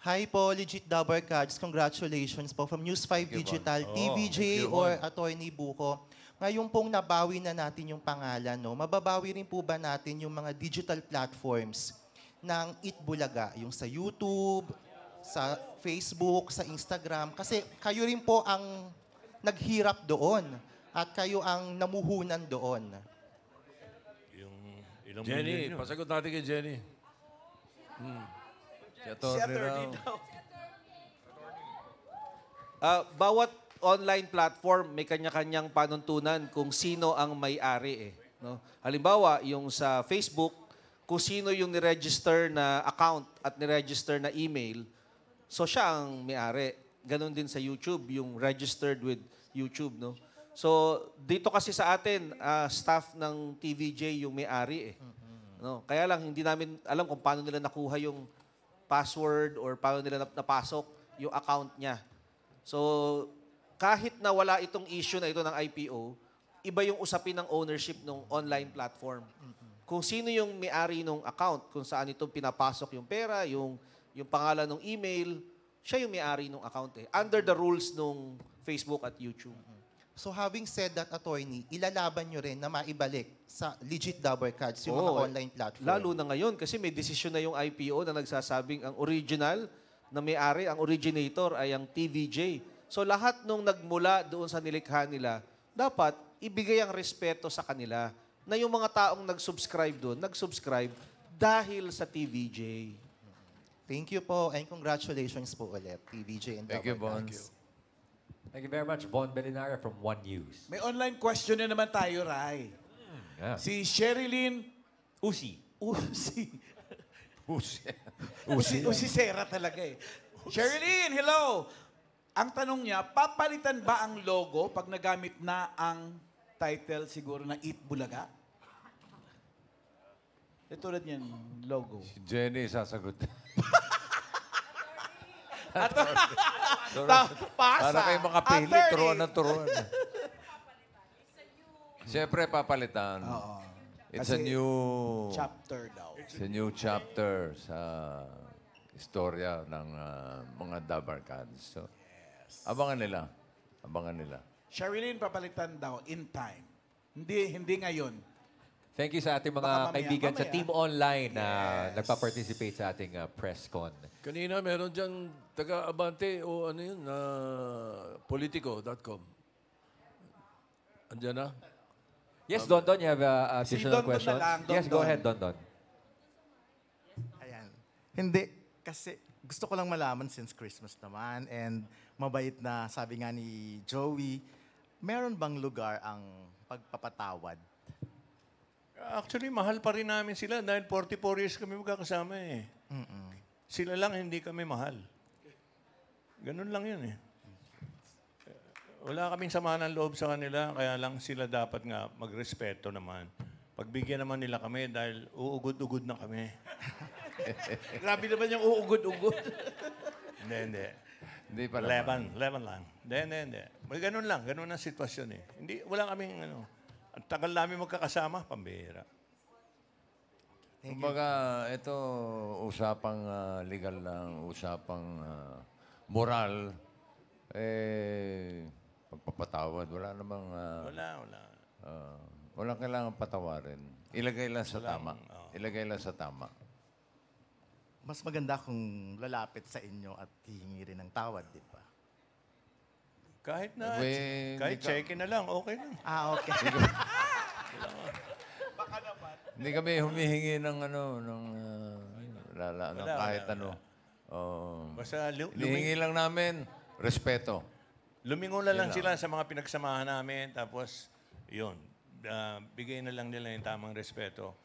Hi po, legit double cards. Congratulations po from News 5 Digital, oh, TVJ or Attorney Buko. Ngayon pong nabawi na natin yung pangalan, no? mababawi rin po ba natin yung mga digital platforms ng Itbulaga, yung sa YouTube, sa Facebook, sa Instagram? Kasi kayo rin po ang naghirap doon at kayo ang namuhunan doon. Yung ilang Jenny, pasagot natin kay Jenny. Hmm. Siya attorney raw. daw. Ah, bawat online platform may kanya-kanyang panuntunan kung sino ang may-ari eh. No? Halimbawa, yung sa Facebook, kung sino yung niregister na account at niregister na email, so siya ang may-ari. Ganon din sa YouTube, yung registered with YouTube. No? So, dito kasi sa atin, ah, staff ng TVJ yung may-ari eh. No? Kaya lang, hindi namin alam kung paano nila nakuha yung password or paano nila napasok yung account niya. So, kahit na wala itong issue na ito ng IPO, iba yung usapin ng ownership ng online platform. Kung sino yung may-ari ng account, kung saan ito pinapasok yung pera, yung, yung pangalan ng email, siya yung may-ari ng account eh. Under the rules ng Facebook at YouTube. So having said that, attorney, ilalaban nyo rin na maibalik sa legit double cards yung Oo, mga online platform. Lalo na ngayon kasi may desisyon na yung IPO na nagsasabing ang original na may-ari, ang originator ay ang TVJ. So lahat nung nagmula doon sa nilikha nila, dapat ibigay ang respeto sa kanila na yung mga taong nag-subscribe doon, nag-subscribe dahil sa TVJ. Thank you po and congratulations po ulit, TVJ and Thank you, Double Cards. Bones. Thank you very much, Bon Belinara from One News. May online question na naman tayo, Rai. Yeah. Si Sherilyn Usi. Usi. *laughs* Usi. Usi, Usi Sera talaga eh. Sherilyn, hello! Ang tanong niya, papalitan ba ang logo pag nagamit na ang title siguro na Eat Bulaga? Ito tulad niyan, logo. Si Jenny sasagot. *laughs* At, ta- pasa. Para kayo mga pili, Attorney. turuan na turuan. Siyempre, papalitan. Oo. It's a new... Chapter daw. It's a new chapter sa istorya ng ah, mga Dabarkads. So, abangan nila. Abangan nila. Sherilyn papalitan daw in time. Hindi hindi ngayon. Thank you sa ating mga mamaya, kaibigan mamaya. sa team online yes. na nagpa-participate sa ating uh, press con. Kanina meron diyan taga-abante o ano yun, na uh, politico.com. Andiyan na? Yes, um, Don Don, you have a ah, ah, additional si question? yes, go ahead, Don Don. Ayan. Hindi, kasi gusto ko lang malaman since Christmas naman and mabait na sabi nga ni Joey, meron bang lugar ang pagpapatawad Actually, mahal pa rin namin sila dahil 44 years kami magkakasama eh. Mm-mm. Sila lang hindi kami mahal. Ganun lang yun eh. Wala kaming sama ng loob sa kanila, kaya lang sila dapat nga magrespeto naman. Pagbigyan naman nila kami dahil uugod-ugod na kami. *laughs* Grabe naman yung uugod-ugod. *laughs* hindi, hindi. Hindi pala. Leban, leban lang. Hindi, hindi, hindi. Ganun lang, ganun ang sitwasyon eh. Hindi, wala kaming ano. Ang tagal namin magkakasama, pambihira. Kumbaga, ito usapang ah, legal lang, usapang ah, moral, eh, pagpapatawad, wala namang, ah, Wala, wala. ah, wala kailangan patawarin. Ilagay lang sa tama. Ilagay lang sa tama. Mas maganda kung lalapit sa inyo at hihingi rin ng tawad, di ba? Kahit na, When kahit check na lang, okay lang. Ah, okay. *laughs* Baka naman. Hindi kami humihingi ng ano, ng ah, lala, ng Wala, kahit wala, ano. Oh. Basta lu- lang namin, respeto. lumingon na lang sila sa mga pinagsamahan namin. Tapos, yun. Ah, bigay na lang nila yung tamang respeto.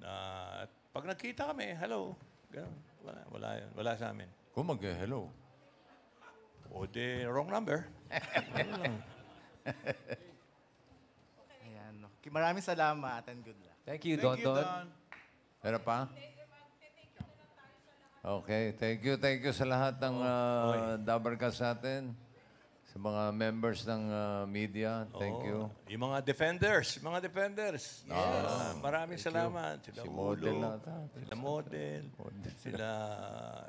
Ah, pag nakita kami, hello. Ganun. Wala, wala yun. Wala sa amin. Kung mag-hello. O di, wrong number. *laughs* Ayan. Okay, maraming salamat and good luck. Thank you, Don Thank Don. Don. Meron pa? Okay, thank you, thank you sa lahat ng oh, uh, sa atin. sa mga members ng uh, media, thank Oo. Oh, you. Yung mga defenders, mga defenders. Yes. maraming salamat. Sila si Model Ulo, nata. sila Model, sila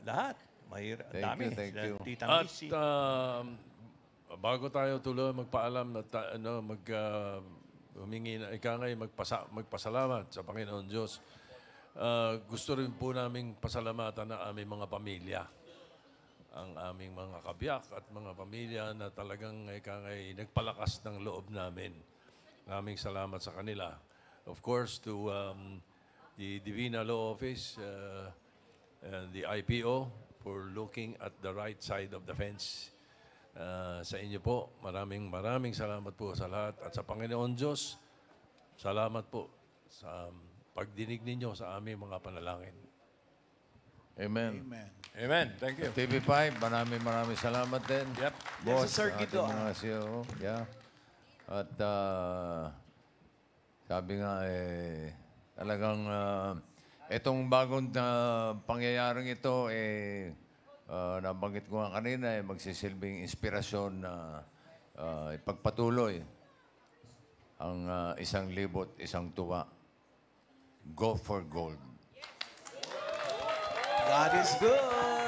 lahat. Mahirap. Thank Dami. you, thank you. Titang At Missy. um, bago tayo tuloy magpaalam na ta, ano, mag, uh, humingi na ika ngay magpasa, magpasalamat sa Panginoon Diyos. Uh, gusto rin po naming pasalamatan na aming mga pamilya ang aming mga kabiyak at mga pamilya na talagang ika ngay eh, nagpalakas ng loob namin. Naming salamat sa kanila. Of course, to um, the Divina Law Office, uh, and the IPO, for looking at the right side of the fence. Uh, sa inyo po, maraming maraming salamat po sa lahat. At sa Panginoon Diyos, salamat po sa um, pagdinig ninyo sa aming mga panalangin. Amen. Amen. Amen. Thank you. TV5, maraming maraming salamat din. Yep. Boss, yes, sir, Guido. Mga ah. CEO. Yeah. At uh, sabi nga, eh, talagang uh, Itong bagong na ah, pangyayaring ito, eh, uh, nabanggit ko nga kanina, eh, magsisilbing inspirasyon na uh, ipagpatuloy ang uh, isang libot, isang tuwa. Go for gold. That is good.